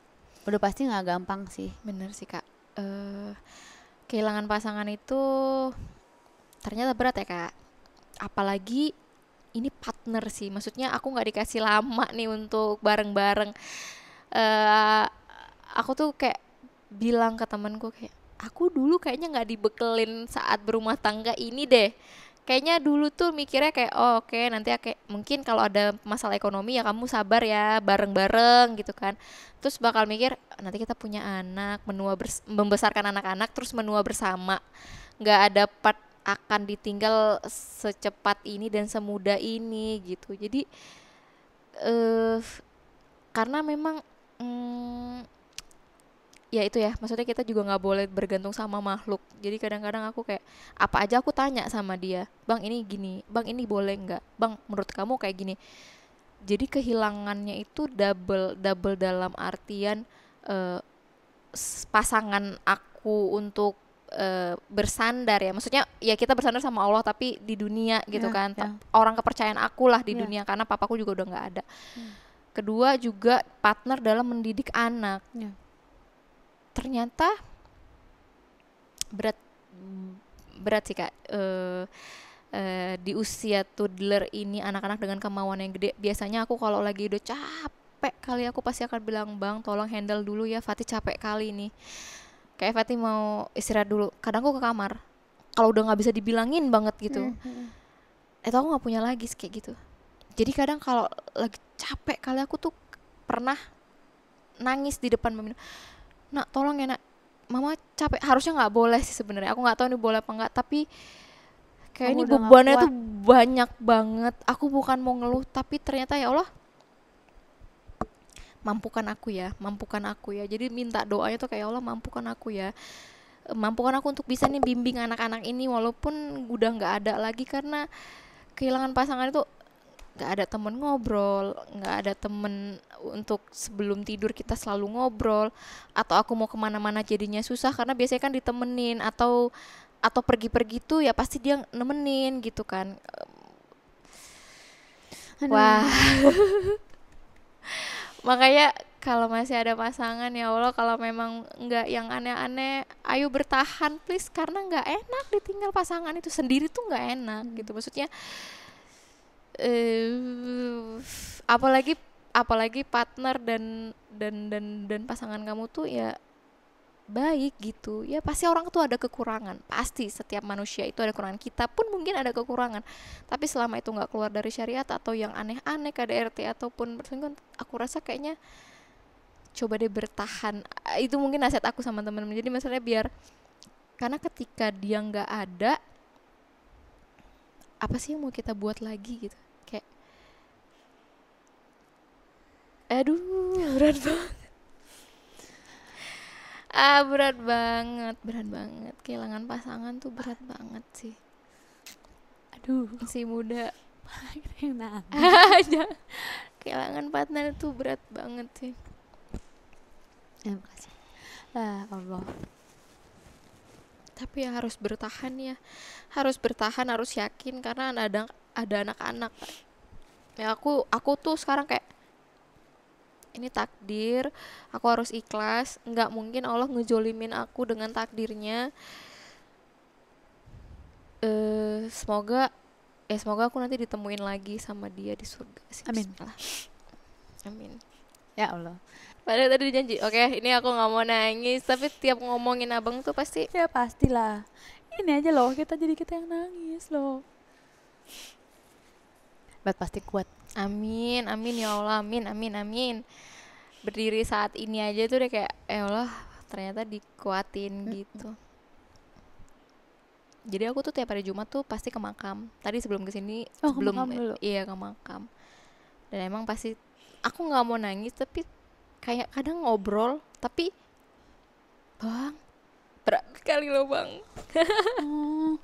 udah pasti nggak gampang sih bener sih kak uh, kehilangan pasangan itu ternyata berat ya kak apalagi ini pat partner sih maksudnya aku nggak dikasih lama nih untuk bareng-bareng uh, aku tuh kayak bilang ke temanku kayak aku dulu kayaknya nggak dibekelin saat berumah tangga ini deh kayaknya dulu tuh mikirnya kayak oh oke okay, nanti ya kayak mungkin kalau ada masalah ekonomi ya kamu sabar ya bareng-bareng gitu kan terus bakal mikir nanti kita punya anak menua membesarkan anak-anak terus menua bersama nggak ada part akan ditinggal secepat ini dan semudah ini gitu jadi eh karena memang mm, ya itu ya maksudnya kita juga nggak boleh bergantung sama makhluk jadi kadang-kadang aku kayak apa aja aku tanya sama dia bang ini gini bang ini boleh nggak bang menurut kamu kayak gini jadi kehilangannya itu double double dalam artian uh, pasangan aku untuk Eh, bersandar ya maksudnya ya kita bersandar sama Allah tapi di dunia gitu yeah, kan yeah. orang kepercayaan aku lah di yeah. dunia karena papaku juga udah nggak ada yeah. kedua juga partner dalam mendidik anak yeah. ternyata berat berat sih kak e, e, di usia toddler ini anak-anak dengan kemauan yang gede biasanya aku kalau lagi udah capek kali aku pasti akan bilang bang tolong handle dulu ya Fatih capek kali ini kayak Fati mau istirahat dulu kadang aku ke kamar kalau udah nggak bisa dibilangin banget gitu mm-hmm. itu aku nggak punya lagi kayak gitu jadi kadang kalau lagi capek kali aku tuh pernah nangis di depan mami nak tolong ya nak mama capek harusnya nggak boleh sih sebenarnya aku nggak tahu ini boleh apa nggak tapi kayak ini bebannya tuh banyak banget aku bukan mau ngeluh tapi ternyata ya Allah mampukan aku ya mampukan aku ya jadi minta doanya tuh kayak ya Allah mampukan aku ya mampukan aku untuk bisa nih bimbing anak-anak ini walaupun udah nggak ada lagi karena kehilangan pasangan itu nggak ada temen ngobrol nggak ada temen untuk sebelum tidur kita selalu ngobrol atau aku mau kemana-mana jadinya susah karena biasanya kan ditemenin atau atau pergi-pergi tuh ya pasti dia nemenin gitu kan Aduh. wah makanya kalau masih ada pasangan ya Allah kalau memang nggak yang aneh-aneh ayo bertahan please karena nggak enak ditinggal pasangan itu sendiri tuh nggak enak hmm. gitu maksudnya uh, apalagi apalagi partner dan dan dan dan pasangan kamu tuh ya baik gitu ya pasti orang tuh ada kekurangan pasti setiap manusia itu ada kekurangan kita pun mungkin ada kekurangan tapi selama itu nggak keluar dari syariat atau yang aneh-aneh KDRT ataupun berselingkuh aku rasa kayaknya coba deh bertahan eh, itu mungkin nasihat aku sama teman-teman jadi maksudnya biar karena ketika dia nggak ada apa sih yang mau kita buat lagi gitu kayak aduh berat banget ah berat banget berat banget kehilangan pasangan tuh berat banget sih aduh si muda aja kehilangan partner tuh berat banget sih terima ya, kasih, ah ya, Allah tapi ya harus bertahan ya harus bertahan harus yakin karena ada ada anak-anak ya aku aku tuh sekarang kayak ini takdir aku harus ikhlas nggak mungkin Allah ngejolimin aku dengan takdirnya eh semoga eh semoga aku nanti ditemuin lagi sama dia di surga sih. amin Bismillah. amin ya Allah padahal tadi janji oke okay, ini aku nggak mau nangis tapi tiap ngomongin abang tuh pasti ya pastilah ini aja loh kita jadi kita yang nangis loh buat pasti kuat Amin, amin ya Allah, amin, amin, amin. Berdiri saat ini aja tuh udah kayak, ya Allah, ternyata dikuatin gitu. Jadi aku tuh tiap hari Jumat tuh pasti ke makam. Tadi sebelum kesini, oh, sebelum ke makam iya ke makam. Dan emang pasti aku nggak mau nangis, tapi kayak kadang ngobrol, tapi bang berat sekali loh bang. Hmm.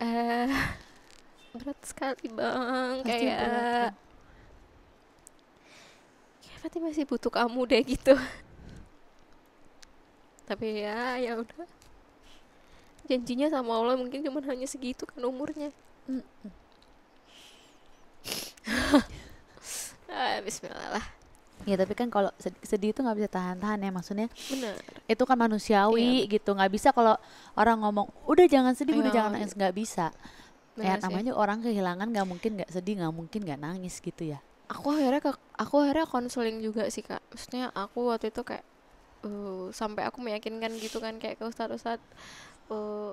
eh berat sekali bang Pasti kayak kayak masih butuh kamu deh gitu tapi ya ya udah janjinya sama Allah mungkin cuma hanya segitu kan umurnya mm ah, Bismillah lah Ya tapi kan kalau sedih itu nggak bisa tahan-tahan ya maksudnya. Bener. Itu kan manusiawi iya. gitu nggak bisa kalau orang ngomong udah jangan sedih udah jangan iya. nangis nggak bisa. ya namanya orang kehilangan nggak mungkin nggak sedih nggak mungkin nggak nangis gitu ya. Aku akhirnya ke, aku akhirnya konseling juga sih kak. Maksudnya aku waktu itu kayak uh, sampai aku meyakinkan gitu kan kayak ke ustadz ustadz uh,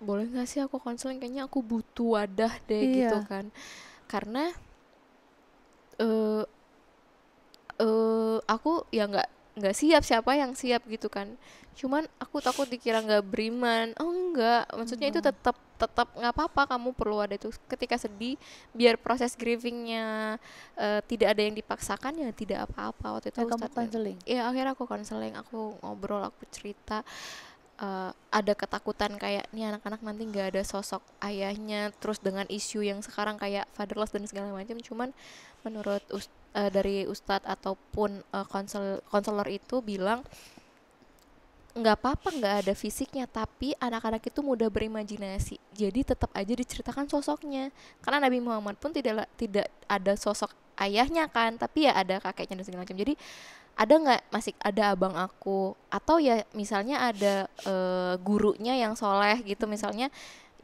boleh nggak sih aku konseling kayaknya aku butuh wadah deh iya. gitu kan karena uh, uh, aku ya nggak nggak siap siapa yang siap gitu kan cuman aku takut dikira nggak beriman oh enggak maksudnya itu hmm. tetap tetap nggak apa-apa kamu perlu ada itu ketika sedih biar proses grievingnya uh, tidak ada yang dipaksakan ya tidak apa-apa waktu itu ya, kamu konseling ya iya, akhirnya aku konseling aku ngobrol aku cerita uh, ada ketakutan kayak nih anak-anak nanti nggak ada sosok ayahnya terus dengan isu yang sekarang kayak fatherless dan segala macam cuman menurut uh, dari ustadz ataupun uh, konsel konselor itu bilang nggak apa-apa nggak ada fisiknya tapi anak-anak itu mudah berimajinasi jadi tetap aja diceritakan sosoknya karena Nabi Muhammad pun tidak tidak ada sosok ayahnya kan tapi ya ada kakeknya dan segala macam jadi ada nggak masih ada abang aku atau ya misalnya ada uh, gurunya yang soleh gitu misalnya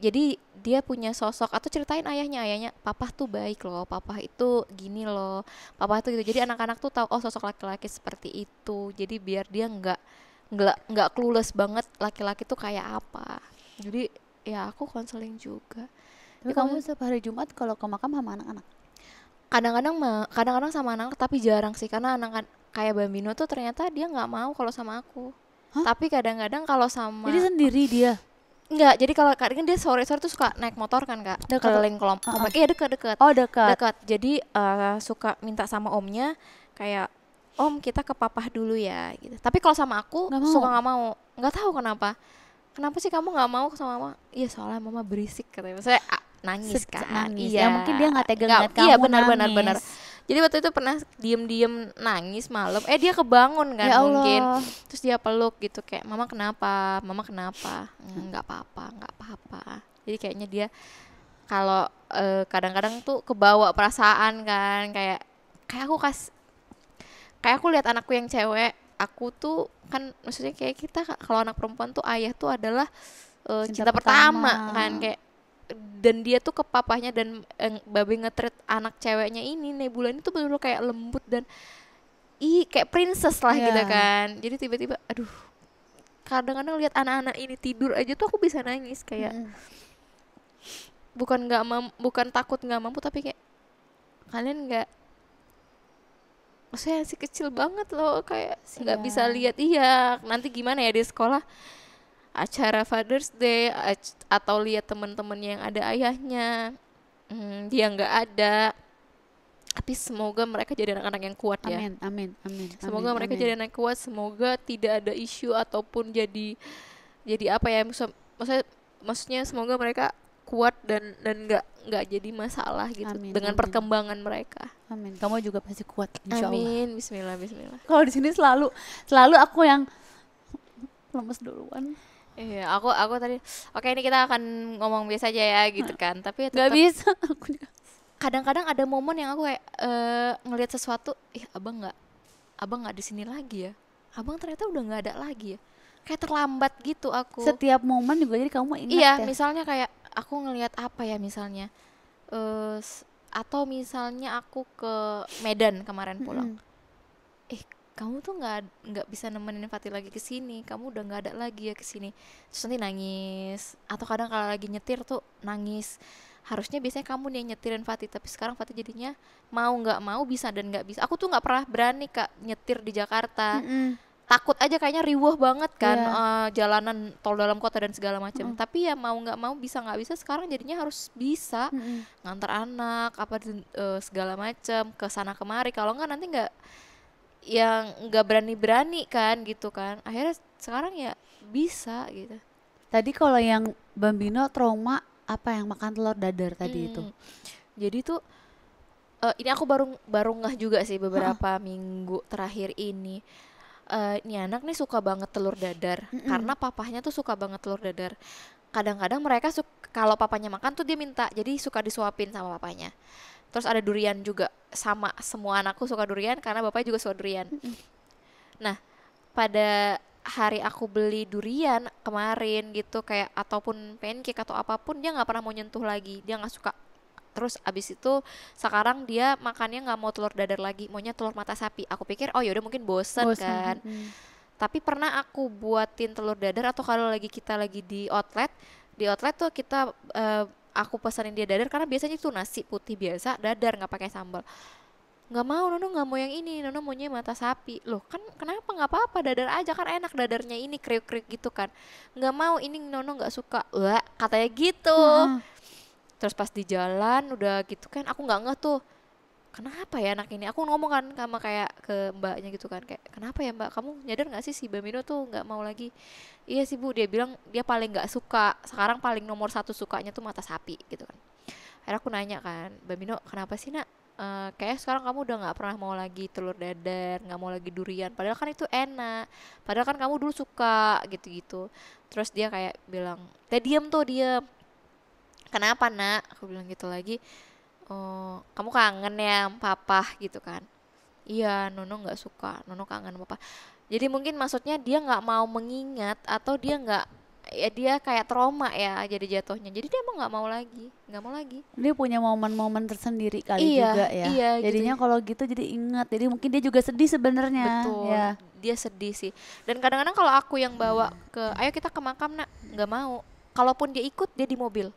jadi dia punya sosok atau ceritain ayahnya ayahnya papa tuh baik loh papa itu gini loh papa itu gitu jadi anak-anak tuh tahu oh sosok laki-laki seperti itu jadi biar dia nggak nggak nggak clueless banget laki-laki tuh kayak apa jadi ya aku konseling juga tapi ya, kamu setiap hari Jumat kalau ke makam sama anak-anak kadang-kadang kadang-kadang sama anak tapi jarang sih karena anak, -anak kayak Bambino tuh ternyata dia nggak mau kalau sama aku Hah? tapi kadang-kadang kalau sama jadi sendiri dia Enggak, jadi kalau kadang dia sore-sore tuh suka naik motor kan kak, deket. keliling kelompok. Uh ah, -huh. Ah. Iya dekat dekat Oh dekat. dekat. Jadi uh, suka minta sama omnya kayak om kita ke papah dulu ya. gitu Tapi kalau sama aku gak suka nggak mau, nggak tahu kenapa. Kenapa sih kamu nggak mau sama mama? Iya soalnya mama berisik katanya. Maksudnya nangis kan. Nangis. Iya. Ya mungkin dia nggak tega ngeliat iya, kamu Iya benar-benar benar jadi waktu itu pernah diem-diem nangis malam eh dia kebangun kan ya mungkin terus dia peluk gitu kayak mama kenapa mama kenapa mm, nggak apa-apa nggak apa-apa jadi kayaknya dia kalau uh, kadang-kadang tuh kebawa perasaan kan kayak kayak aku kas kayak aku lihat anakku yang cewek aku tuh kan maksudnya kayak kita kalau anak perempuan tuh ayah tuh adalah uh, cinta, cinta pertama. pertama kan kayak dan dia tuh ke papahnya dan eh, babe ngetret anak ceweknya ini Nebula ini tuh benar bener kayak lembut dan i kayak princess lah yeah. gitu iya. kan jadi tiba-tiba aduh kadang-kadang lihat anak-anak ini tidur aja tuh aku bisa nangis kayak mm. bukan nggak bukan takut nggak mampu tapi kayak kalian nggak maksudnya si kecil banget loh kayak nggak iya. bisa lihat iya nanti gimana ya di sekolah acara Father's Day atau lihat teman teman yang ada ayahnya hmm, dia nggak ada tapi semoga mereka jadi anak-anak yang kuat ya amin amin amin semoga amin, mereka amin. jadi anak kuat semoga tidak ada isu ataupun jadi jadi apa ya maksudnya maksudnya semoga mereka kuat dan dan nggak nggak jadi masalah gitu amin, dengan amin. perkembangan mereka. Amin. Kamu juga pasti kuat. Insya amin. Bismillah Bismillah. Kalau di sini selalu selalu aku yang lemes duluan. Iya, aku aku tadi oke ini kita akan ngomong biasa aja ya gitu kan. Tapi tetap, Gak bisa aku. Kadang-kadang ada momen yang aku kayak uh, ngelihat sesuatu, ih abang nggak, abang nggak di sini lagi ya. Abang ternyata udah nggak ada lagi ya. Kayak terlambat gitu aku. Setiap momen juga jadi kamu ingat Iya, ya? misalnya kayak aku ngelihat apa ya misalnya. Uh, atau misalnya aku ke Medan kemarin pulang. Mm -hmm. Eh kamu tuh nggak nggak bisa nemenin Fatih lagi ke sini kamu udah nggak ada lagi ya ke sini terus nanti nangis atau kadang kalau lagi nyetir tuh nangis harusnya biasanya kamu nih yang nyetirin Fatih tapi sekarang Fatih jadinya mau nggak mau bisa dan nggak bisa aku tuh nggak pernah berani kak nyetir di Jakarta mm -mm. takut aja kayaknya riuh banget kan yeah. Iya. uh, jalanan tol dalam kota dan segala macam mm -mm. tapi ya mau nggak mau bisa nggak bisa sekarang jadinya harus bisa mm -mm. ngantar anak apa uh, segala macam ke sana kemari kalau nggak nanti nggak yang nggak berani-berani kan gitu kan akhirnya sekarang ya bisa gitu tadi kalau yang bambino trauma apa yang makan telur dadar tadi hmm. itu jadi tuh uh, ini aku baru baru ngeh juga sih beberapa huh? minggu terakhir ini uh, ini anak nih suka banget telur dadar mm -mm. karena papahnya tuh suka banget telur dadar kadang-kadang mereka kalau papanya makan tuh dia minta jadi suka disuapin sama papanya terus ada durian juga sama semua anakku suka durian karena bapak juga suka durian nah pada hari aku beli durian kemarin gitu kayak ataupun pancake atau apapun dia nggak pernah mau nyentuh lagi dia nggak suka terus abis itu sekarang dia makannya nggak mau telur dadar lagi maunya telur mata sapi aku pikir oh yaudah mungkin bosen, bosen. kan hmm. tapi pernah aku buatin telur dadar atau kalau lagi kita lagi di outlet di outlet tuh kita uh, aku pesanin dia dadar karena biasanya itu nasi putih biasa dadar nggak pakai sambal nggak mau Nono nggak mau yang ini Nono maunya mata sapi loh kan kenapa nggak apa-apa dadar aja kan enak dadarnya ini kriuk-kriuk gitu kan nggak mau ini Nono nggak suka wah katanya gitu nah. terus pas di jalan udah gitu kan aku nggak ngeh tuh kenapa ya anak ini aku ngomong kan sama kayak ke mbaknya gitu kan kayak kenapa ya mbak kamu nyadar nggak sih si Bamino tuh nggak mau lagi iya sih bu dia bilang dia paling nggak suka sekarang paling nomor satu sukanya tuh mata sapi gitu kan akhirnya aku nanya kan Bamino kenapa sih nak Uh, eh, kayak sekarang kamu udah nggak pernah mau lagi telur dadar, nggak mau lagi durian. Padahal kan itu enak. Padahal kan kamu dulu suka gitu-gitu. Terus dia kayak bilang, "Teh diem tuh diem." Kenapa nak? Aku bilang gitu lagi oh, kamu kangen ya papa gitu kan iya Nono nggak suka Nono kangen papa jadi mungkin maksudnya dia nggak mau mengingat atau dia nggak ya dia kayak trauma ya jadi jatuhnya jadi dia emang nggak mau lagi nggak mau lagi dia punya momen-momen tersendiri kali iya, juga ya iya, gitu. jadinya gitu. kalau gitu jadi ingat jadi mungkin dia juga sedih sebenarnya betul ya. dia sedih sih dan kadang-kadang kalau aku yang bawa ke ayo kita ke makam nak nggak mau kalaupun dia ikut dia di mobil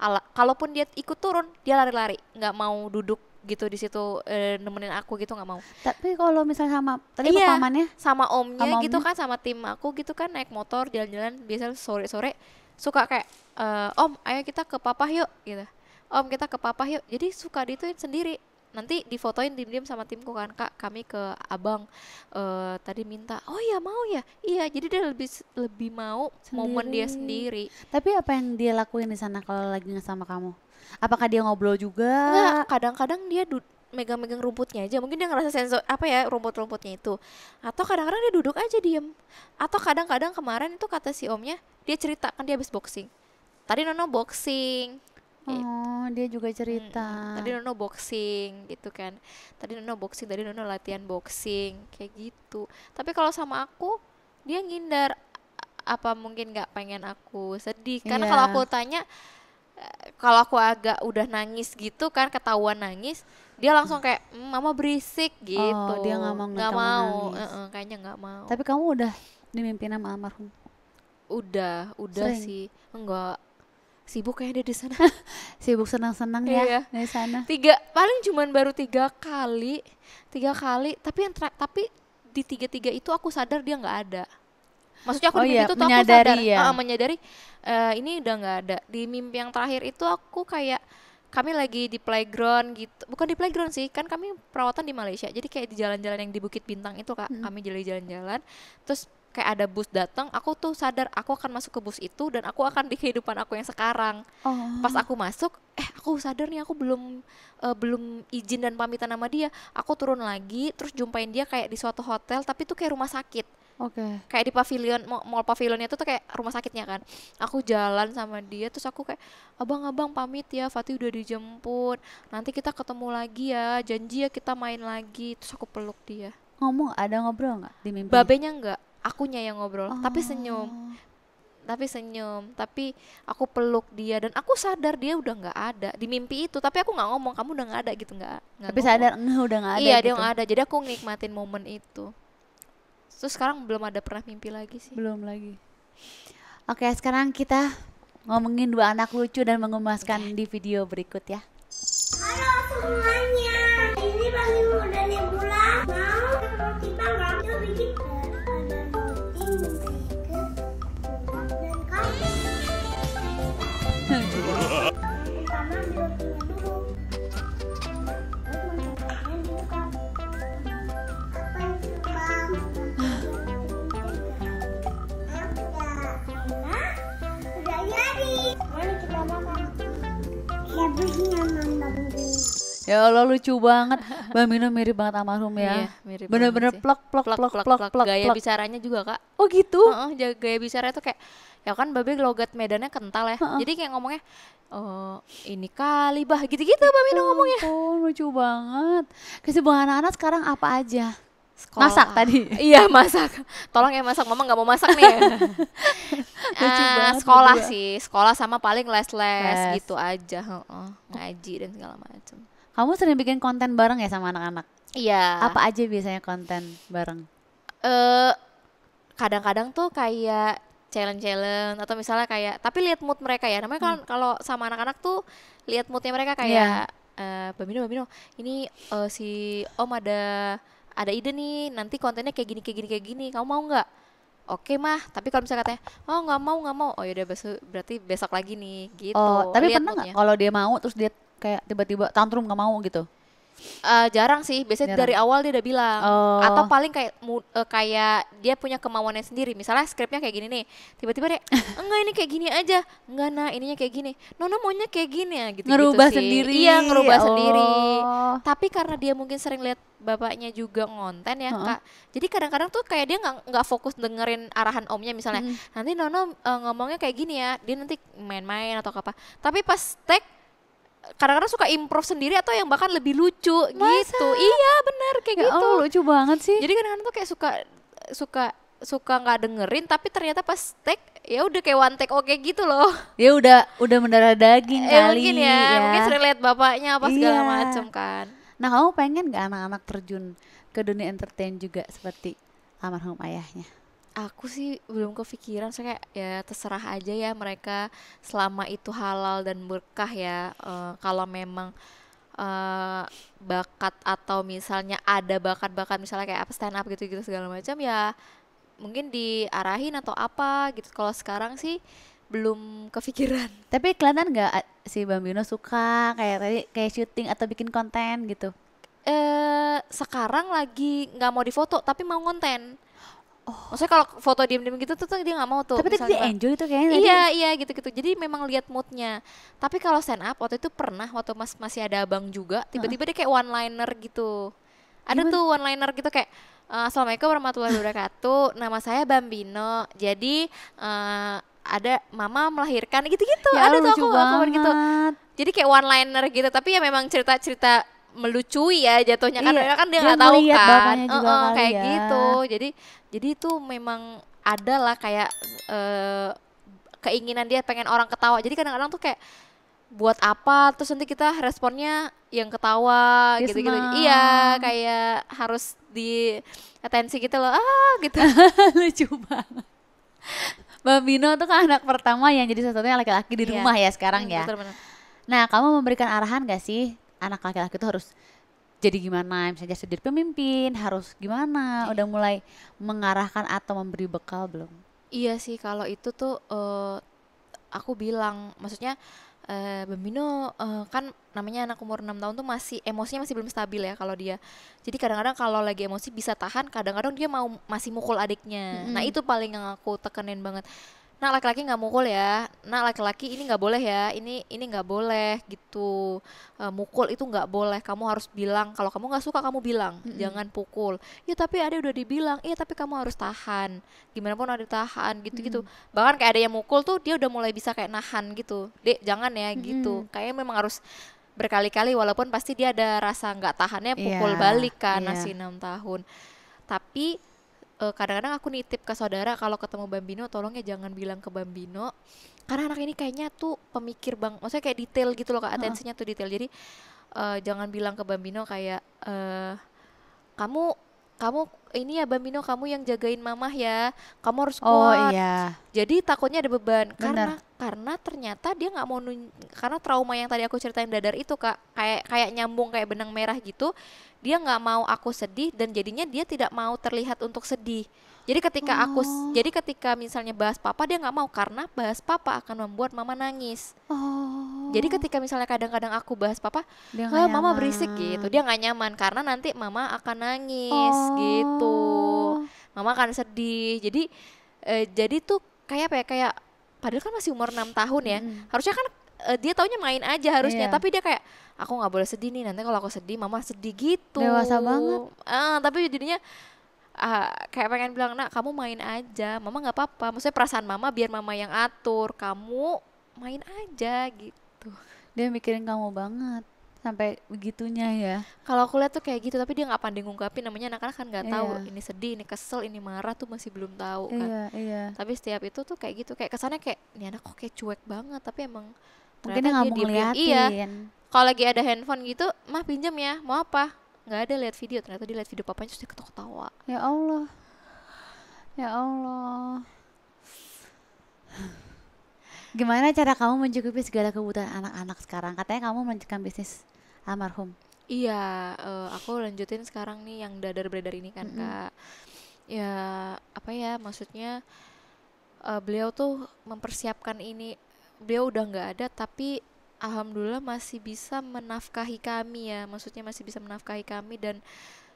ala kalaupun dia ikut turun dia lari-lari nggak mau duduk gitu di situ e, nemenin aku gitu nggak mau tapi kalau misalnya sama tadi iya, pamannya sama omnya sama gitu kan sama tim aku gitu kan naik motor jalan-jalan biasa sore-sore suka kayak e, om ayo kita ke papa yuk gitu om kita ke papa yuk jadi suka dituin sendiri nanti difotoin diem-diem sama timku kan kak kami ke abang uh, tadi minta oh ya mau ya iya jadi dia lebih lebih mau sendiri. momen dia sendiri tapi apa yang dia lakuin di sana kalau lagi nggak sama kamu apakah dia ngobrol juga Enggak, kadang-kadang dia megang-megang rumputnya aja mungkin dia ngerasa sensor apa ya rumput-rumputnya itu atau kadang-kadang dia duduk aja diem atau kadang-kadang kemarin itu kata si omnya dia cerita kan dia habis boxing tadi Nono boxing Gitu. Oh, dia juga cerita. Hmm, tadi Nono boxing gitu kan. Tadi Nono boxing, tadi Nono latihan boxing kayak gitu. Tapi kalau sama aku, dia ngindar apa mungkin nggak pengen aku sedih. Karena yeah. kalau iya. aku tanya eh, kalau aku agak udah nangis gitu kan ketahuan nangis, dia langsung kayak mm, mama berisik gitu. Oh, dia nggak mau nggak mau, nangis. E -e, kayaknya nggak mau. Tapi kamu udah dimimpin sama almarhum? Udah, udah Sering. sih. Enggak sibuk kayak di sana sibuk senang-senang ya iya. di sana tiga paling cuman baru tiga kali tiga kali tapi yang tra- tapi di tiga tiga itu aku sadar dia nggak ada maksudnya aku oh di mimpi iya, itu tuh aku sadar ya. uh, menyadari uh, ini udah nggak ada di mimpi yang terakhir itu aku kayak kami lagi di playground gitu bukan di playground sih kan kami perawatan di Malaysia jadi kayak di jalan-jalan yang di Bukit Bintang itu kak hmm. kami jalan-jalan terus kayak ada bus datang aku tuh sadar aku akan masuk ke bus itu dan aku akan di kehidupan aku yang sekarang oh. pas aku masuk eh aku sadar nih aku belum uh, belum izin dan pamitan sama dia aku turun lagi terus jumpain dia kayak di suatu hotel tapi tuh kayak rumah sakit Oke. Okay. Kayak di pavilion mall pavilionnya itu tuh kayak rumah sakitnya kan. Aku jalan sama dia terus aku kayak abang-abang pamit ya, Fatih udah dijemput. Nanti kita ketemu lagi ya, janji ya kita main lagi. Terus aku peluk dia. Ngomong ada ngobrol nggak di mimpi? Babenya nggak akunya yang ngobrol oh. tapi senyum tapi senyum tapi aku peluk dia dan aku sadar dia udah nggak ada di mimpi itu tapi aku nggak ngomong kamu udah nggak ada gitu nggak tapi ngomong. sadar enggak udah nggak ada iya gitu. dia nggak ada jadi aku nikmatin momen itu terus sekarang belum ada pernah mimpi lagi sih belum lagi oke sekarang kita ngomongin dua anak lucu dan mengemaskan di video berikut ya halo semuanya Ya Allah lucu banget. Mbak Mino mirip banget sama Rum ya. Iya, mirip Bener-bener plak plak plak plak plak plak. Gaya plok. bicaranya juga kak. Oh gitu? Uh -uh, gaya bicara itu kayak ya kan babe logat Medannya kental ya. Uh -uh. Jadi kayak ngomongnya oh ini kali bah gitu-gitu Mbak Mino ngomongnya. Oh lucu banget. Kesibukan anak-anak sekarang apa aja? sekolah. Masak tadi. iya, masak. Tolong ya masak, Mama nggak mau masak nih. uh, sekolah juga. sih, sekolah sama paling les-les gitu aja, heeh. Ngaji dan segala macam. Kamu sering bikin konten bareng ya sama anak-anak? Iya. Apa aja biasanya konten bareng? Eh uh, kadang-kadang tuh kayak challenge-challenge atau misalnya kayak tapi lihat mood mereka ya. Namanya kan hmm. kalau sama anak-anak tuh lihat moodnya mereka kayak yeah. Iya. uh, Bambino Bambino ini uh, si Om ada ada ide nih nanti kontennya kayak gini kayak gini kayak gini kamu mau nggak oke mah tapi kalau misalnya katanya oh nggak mau nggak mau oh yaudah besok berarti besok lagi nih gitu oh tapi Lihat pernah nggak kalau dia mau terus dia kayak tiba-tiba tantrum nggak mau gitu Uh, jarang sih, biasanya jarang. dari awal dia udah bilang. Oh. Atau paling kayak mu, uh, kayak dia punya kemauannya sendiri. Misalnya skripnya kayak gini nih, tiba-tiba dia enggak ini kayak gini aja, enggak nah ininya kayak gini. Nono maunya kayak gini ya gitu. Ngerubah gitu sendiri. Iya ngerubah oh. sendiri. Tapi karena dia mungkin sering lihat bapaknya juga ngonten ya -huh. kak. Jadi kadang-kadang tuh kayak dia nggak nggak fokus dengerin arahan omnya misalnya. Hmm. Nanti Nono uh, eh, ngomongnya kayak gini ya, dia nanti main-main atau apa. Tapi pas take kadang-kadang suka improv sendiri atau yang bahkan lebih lucu gitu. Masa? Iya, gitu. Iya benar kayak ya gitu. Oh, lucu banget sih. Jadi kadang-kadang tuh kayak suka suka suka nggak dengerin tapi ternyata pas take ya udah kayak one take oke okay gitu loh ya udah udah mendarah daging eh, kali mungkin ya, ya. mungkin sering lihat bapaknya apa iya. segala iya. kan nah kamu pengen nggak anak-anak terjun ke dunia entertain juga seperti almarhum ayahnya aku sih belum kepikiran saya kayak ya terserah aja ya mereka selama itu halal dan berkah ya uh, kalau memang uh, bakat atau misalnya ada bakat-bakat misalnya kayak apa stand up gitu-gitu segala macam ya mungkin diarahin atau apa gitu kalau sekarang sih belum kepikiran tapi kelihatan nggak eh, si Bambino suka kayak tadi kayak syuting atau bikin konten gitu eh sekarang lagi nggak mau difoto tapi mau konten Oh. Maksudnya kalau foto diem-diem gitu tuh, tuh dia nggak mau tuh. Tapi tadi dia enjoy tuh kayaknya. Iya tadi. iya gitu-gitu. Jadi memang lihat moodnya. Tapi kalau stand up waktu itu pernah waktu mas masih ada abang juga, tiba-tiba dia kayak one liner gitu. Ada Gimana? tuh one liner gitu kayak eh, Assalamualaikum warahmatullahi wabarakatuh. Nama saya Bambino. Jadi uh, ada mama melahirkan gitu-gitu. Ya, ada tuh aku, gitu. banget. aku gitu. Jadi kayak one liner gitu. Tapi ya memang cerita-cerita melucui ya jatuhnya kan iya, kan kan dia nggak tahu kan uh -uh, kayak ya. gitu jadi jadi itu memang adalah kayak uh, keinginan dia pengen orang ketawa jadi kadang-kadang tuh kayak buat apa terus nanti kita responnya yang ketawa gitu-gitu iya kayak harus di atensi gitu loh ah gitu lucu banget Mbak Bino tuh kan anak pertama yang jadi satu satunya laki-laki di iya. rumah ya sekarang hmm, ya betul, betul. nah kamu memberikan arahan gak sih anak laki-laki itu harus jadi gimana misalnya jadi pemimpin harus gimana iya. udah mulai mengarahkan atau memberi bekal belum iya sih kalau itu tuh uh, aku bilang maksudnya uh, eh, Bambino uh, eh, kan namanya anak umur 6 tahun tuh masih emosinya masih belum stabil ya kalau dia. Jadi kadang-kadang kalau lagi emosi bisa tahan, kadang-kadang dia mau masih mukul adiknya. Mm -hmm. Nah, itu paling yang aku tekenin banget nak laki-laki nggak mukul ya nak laki-laki ini nggak boleh ya ini ini nggak boleh gitu uh, mukul itu nggak boleh kamu harus bilang kalau kamu nggak suka kamu bilang mm -hmm. jangan pukul ya tapi ada udah dibilang iya tapi kamu harus tahan gimana pun ada tahan gitu gitu mm -hmm. bahkan kayak ada yang mukul tuh dia udah mulai bisa kayak nahan gitu dek jangan ya mm -hmm. gitu kayaknya memang harus berkali-kali walaupun pasti dia ada rasa nggak tahannya pukul yeah, balik kan yeah. nasi enam tahun tapi Eh, kadang-kadang aku nitip ke saudara kalau ketemu Bambino tolong ya jangan bilang ke Bambino karena anak ini kayaknya tuh pemikir bang maksudnya kayak detail gitu loh kak atensinya tuh detail jadi uh, jangan bilang ke Bambino kayak uh, kamu kamu ini ya Bambino kamu yang jagain mamah ya kamu harus oh, kuat oh, iya. jadi takutnya ada beban Bener. karena karena ternyata dia nggak mau nun karena trauma yang tadi aku ceritain dadar itu kak kayak kayak nyambung kayak benang merah gitu dia nggak mau aku sedih dan jadinya dia tidak mau terlihat untuk sedih jadi ketika oh. aku jadi ketika misalnya bahas papa dia nggak mau karena bahas papa akan membuat mama nangis oh. jadi ketika misalnya kadang-kadang aku bahas papa dia mama berisik gitu dia nggak nyaman karena nanti mama akan nangis oh. gitu mama akan sedih jadi eh, jadi tuh kayak apa ya kayak padahal kan masih umur 6 tahun ya hmm. harusnya kan uh, dia taunya main aja harusnya yeah. tapi dia kayak aku nggak boleh sedih nih nanti kalau aku sedih mama sedih gitu dewasa banget uh, tapi jadinya uh, kayak pengen bilang nak kamu main aja mama nggak apa-apa maksudnya perasaan mama biar mama yang atur kamu main aja gitu dia mikirin kamu banget sampai begitunya ya kalau aku lihat tuh kayak gitu tapi dia nggak pandai ngungkapin namanya anak-anak kan nggak tahu iya. ini sedih ini kesel ini marah tuh masih belum tahu kan. iya, kan iya. tapi setiap itu tuh kayak gitu kayak kesannya kayak ini anak kok kayak cuek banget tapi emang mungkin dia nggak mau ngeliatin iya kalau lagi ada handphone gitu mah pinjam ya mau apa nggak ada lihat video ternyata dia lihat video papanya terus dia ketawa ketawa ya Allah ya Allah gimana cara kamu mencukupi segala kebutuhan anak-anak sekarang katanya kamu melanjutkan bisnis almarhum iya uh, aku lanjutin sekarang nih yang dadar beredar ini kan mm -hmm. kak ya apa ya maksudnya uh, beliau tuh mempersiapkan ini dia udah nggak ada tapi alhamdulillah masih bisa menafkahi kami ya maksudnya masih bisa menafkahi kami dan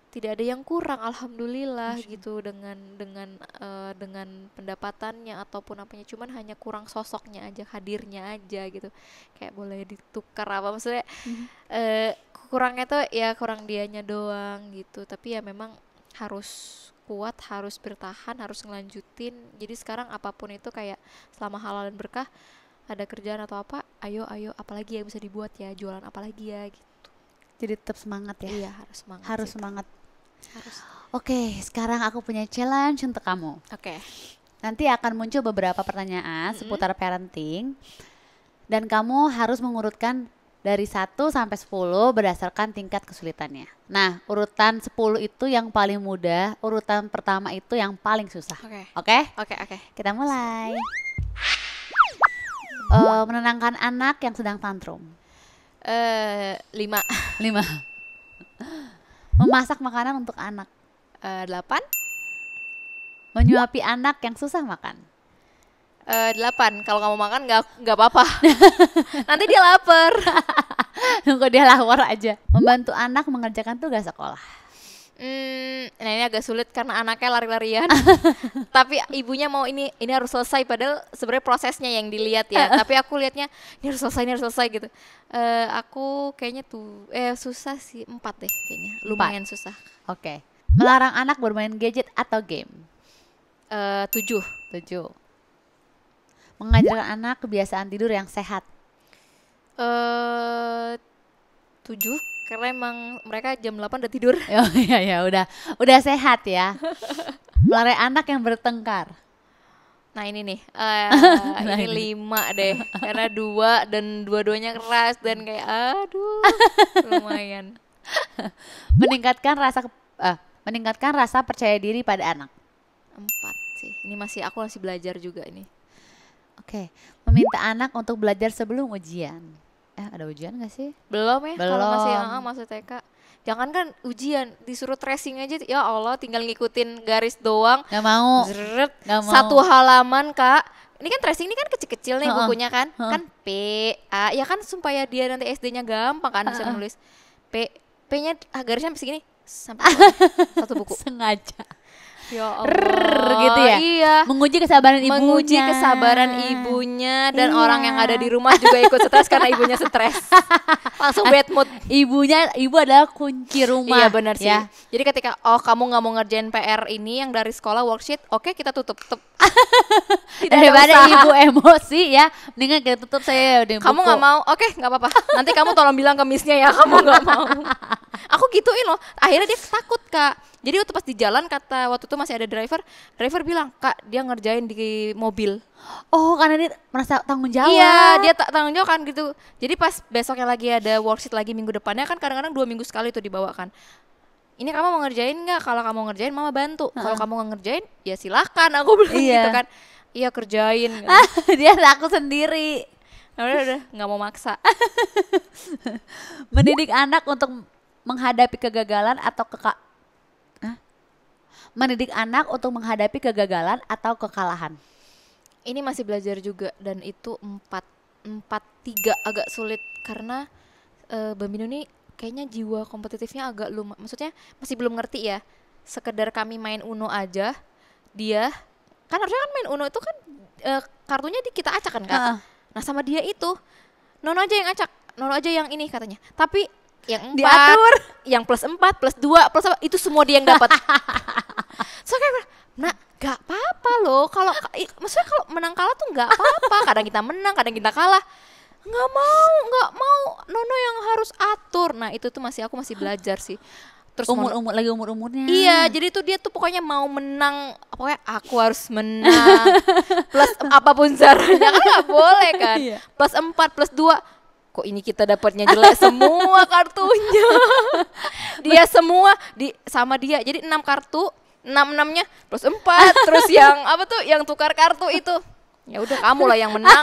tidak ada yang kurang alhamdulillah Masya. gitu dengan dengan uh, dengan pendapatannya ataupun apanya cuman hanya kurang sosoknya aja hadirnya aja gitu kayak boleh ditukar apa maksudnya mm-hmm. uh, kurangnya tuh ya kurang dianya doang gitu tapi ya memang harus kuat harus bertahan harus ngelanjutin jadi sekarang apapun itu kayak selama halal dan berkah ada kerjaan atau apa ayo ayo apalagi yang bisa dibuat ya jualan apalagi ya gitu jadi tetap semangat ya iya harus semangat harus sih, semangat harus oke sekarang aku punya challenge untuk kamu oke nanti akan muncul beberapa pertanyaan mm -hmm. seputar parenting dan kamu harus mengurutkan dari 1 sampai 10 berdasarkan tingkat kesulitannya. Nah, urutan 10 itu yang paling mudah, urutan pertama itu yang paling susah. Oke. Okay. Oke? Okay? Oke, okay, oke. Okay. Kita mulai uh, menenangkan anak yang sedang tantrum? Uh, lima. Lima. Memasak makanan untuk anak? Uh, delapan. Menyuapi anak yang susah makan? Uh, delapan. Kalau kamu makan nggak nggak apa-apa. Nanti dia lapar. Nunggu dia lapar aja. Membantu anak mengerjakan tugas sekolah. Hmm, nah ini agak sulit karena anaknya lari-larian. tapi ibunya mau ini ini harus selesai padahal sebenarnya prosesnya yang dilihat ya. tapi aku lihatnya ini harus selesai, ini harus selesai gitu. Uh, aku kayaknya tuh eh susah sih empat deh kayaknya. Lumayan empat. susah. Oke. Okay. Melarang anak bermain gadget atau game? Uh, tujuh. Tujuh. Mengajarkan anak kebiasaan tidur yang sehat. Eh uh, tujuh karena emang mereka jam 8 udah tidur. Oh iya ya, udah udah sehat ya. Lari anak yang bertengkar. Nah ini nih, uh, nah ini, ini lima deh, karena dua dan dua-duanya keras dan kayak aduh lumayan. meningkatkan rasa uh, meningkatkan rasa percaya diri pada anak. Empat sih, ini masih aku masih belajar juga ini. Oke, okay. meminta anak untuk belajar sebelum ujian eh ada ujian gak sih? Belum ya, kalau masih uh, masuk TK. Jangan kan ujian, disuruh tracing aja, ya Allah tinggal ngikutin garis doang. Gak mau. gak mau. Satu halaman kak, ini kan tracing ini kan kecil-kecil nih bukunya kan, uh-uh. kan P, A, ya kan supaya dia nanti SD-nya gampang kan bisa nulis P, P-nya ah, garisnya sampai segini, sampai satu buku. Sengaja ya Allah. gitu ya. Iya. Menguji kesabaran ibunya. Menguji kesabaran ibunya dan iya. orang yang ada di rumah juga ikut stres karena ibunya stres. Langsung bad mood. Ibunya ibu adalah kunci rumah. Iya benar sih. Ya. Jadi ketika oh kamu nggak mau ngerjain PR ini yang dari sekolah worksheet, oke kita tutup. tutup. Tidak daripada ada ibu emosi ya, mendingan kita tutup saya udah Kamu nggak mau? Oke, okay, nggak apa-apa. Nanti kamu tolong bilang ke missnya ya kamu nggak mau. Aku gituin loh. Akhirnya dia takut kak jadi waktu pas di jalan kata waktu itu masih ada driver, driver bilang, "Kak, dia ngerjain di mobil." Oh, karena dia merasa tanggung jawab. Iya, dia tak tanggung jawab kan gitu. Jadi pas besoknya lagi ada worksheet lagi minggu depannya kan kadang-kadang dua minggu sekali itu dibawa kan. ini kamu mau ngerjain nggak kalau kamu ngerjain mama bantu kalau kamu nggak ngerjain ya silahkan aku bilang iya. gitu kan iya kerjain ah, dia aku sendiri nah, udah udah nggak mau maksa mendidik anak untuk menghadapi kegagalan atau kekak mendidik anak untuk menghadapi kegagalan atau kekalahan. Ini masih belajar juga dan itu empat empat tiga agak sulit karena e, eh, Bambino ini kayaknya jiwa kompetitifnya agak lum maksudnya masih belum ngerti ya sekedar kami main Uno aja dia kan harusnya kan main Uno itu kan e, kartunya di kita acak kan kak uh. nah sama dia itu Nono aja yang acak Nono aja yang ini katanya tapi yang empat, diatur yang plus empat plus dua plus apa itu semua dia yang dapat so kayak nah gak apa-apa loh kalau maksudnya kalau menang kalah tuh gak apa-apa kadang kita menang kadang kita kalah nggak mau nggak mau Nono yang harus atur nah itu tuh masih aku masih belajar sih terus umur umur lagi umur umurnya iya jadi tuh dia tuh pokoknya mau menang pokoknya aku harus menang plus apapun caranya kan nggak boleh kan iya. plus empat plus dua kok ini kita dapatnya jelek semua kartunya dia semua di sama dia jadi enam kartu enam enamnya plus empat terus yang apa tuh yang tukar kartu itu ya udah kamu lah yang menang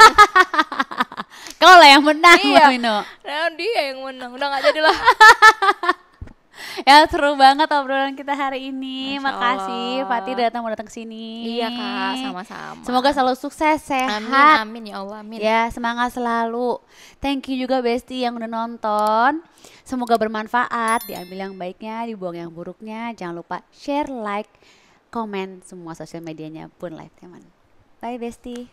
kau lah yang menang iya. Mbak Mino. Nah, dia yang menang udah nggak jadilah. ya seru banget obrolan kita hari ini. Makasih Allah. Fatih datang mau datang ke sini. Iya Kak, sama-sama. Semoga selalu sukses, sehat. Amin, amin ya Allah, amin. Ya, semangat selalu. Thank you juga Besti yang udah nonton. Semoga bermanfaat, diambil yang baiknya, dibuang yang buruknya. Jangan lupa share, like, komen semua sosial medianya pun live teman. Bye Besti.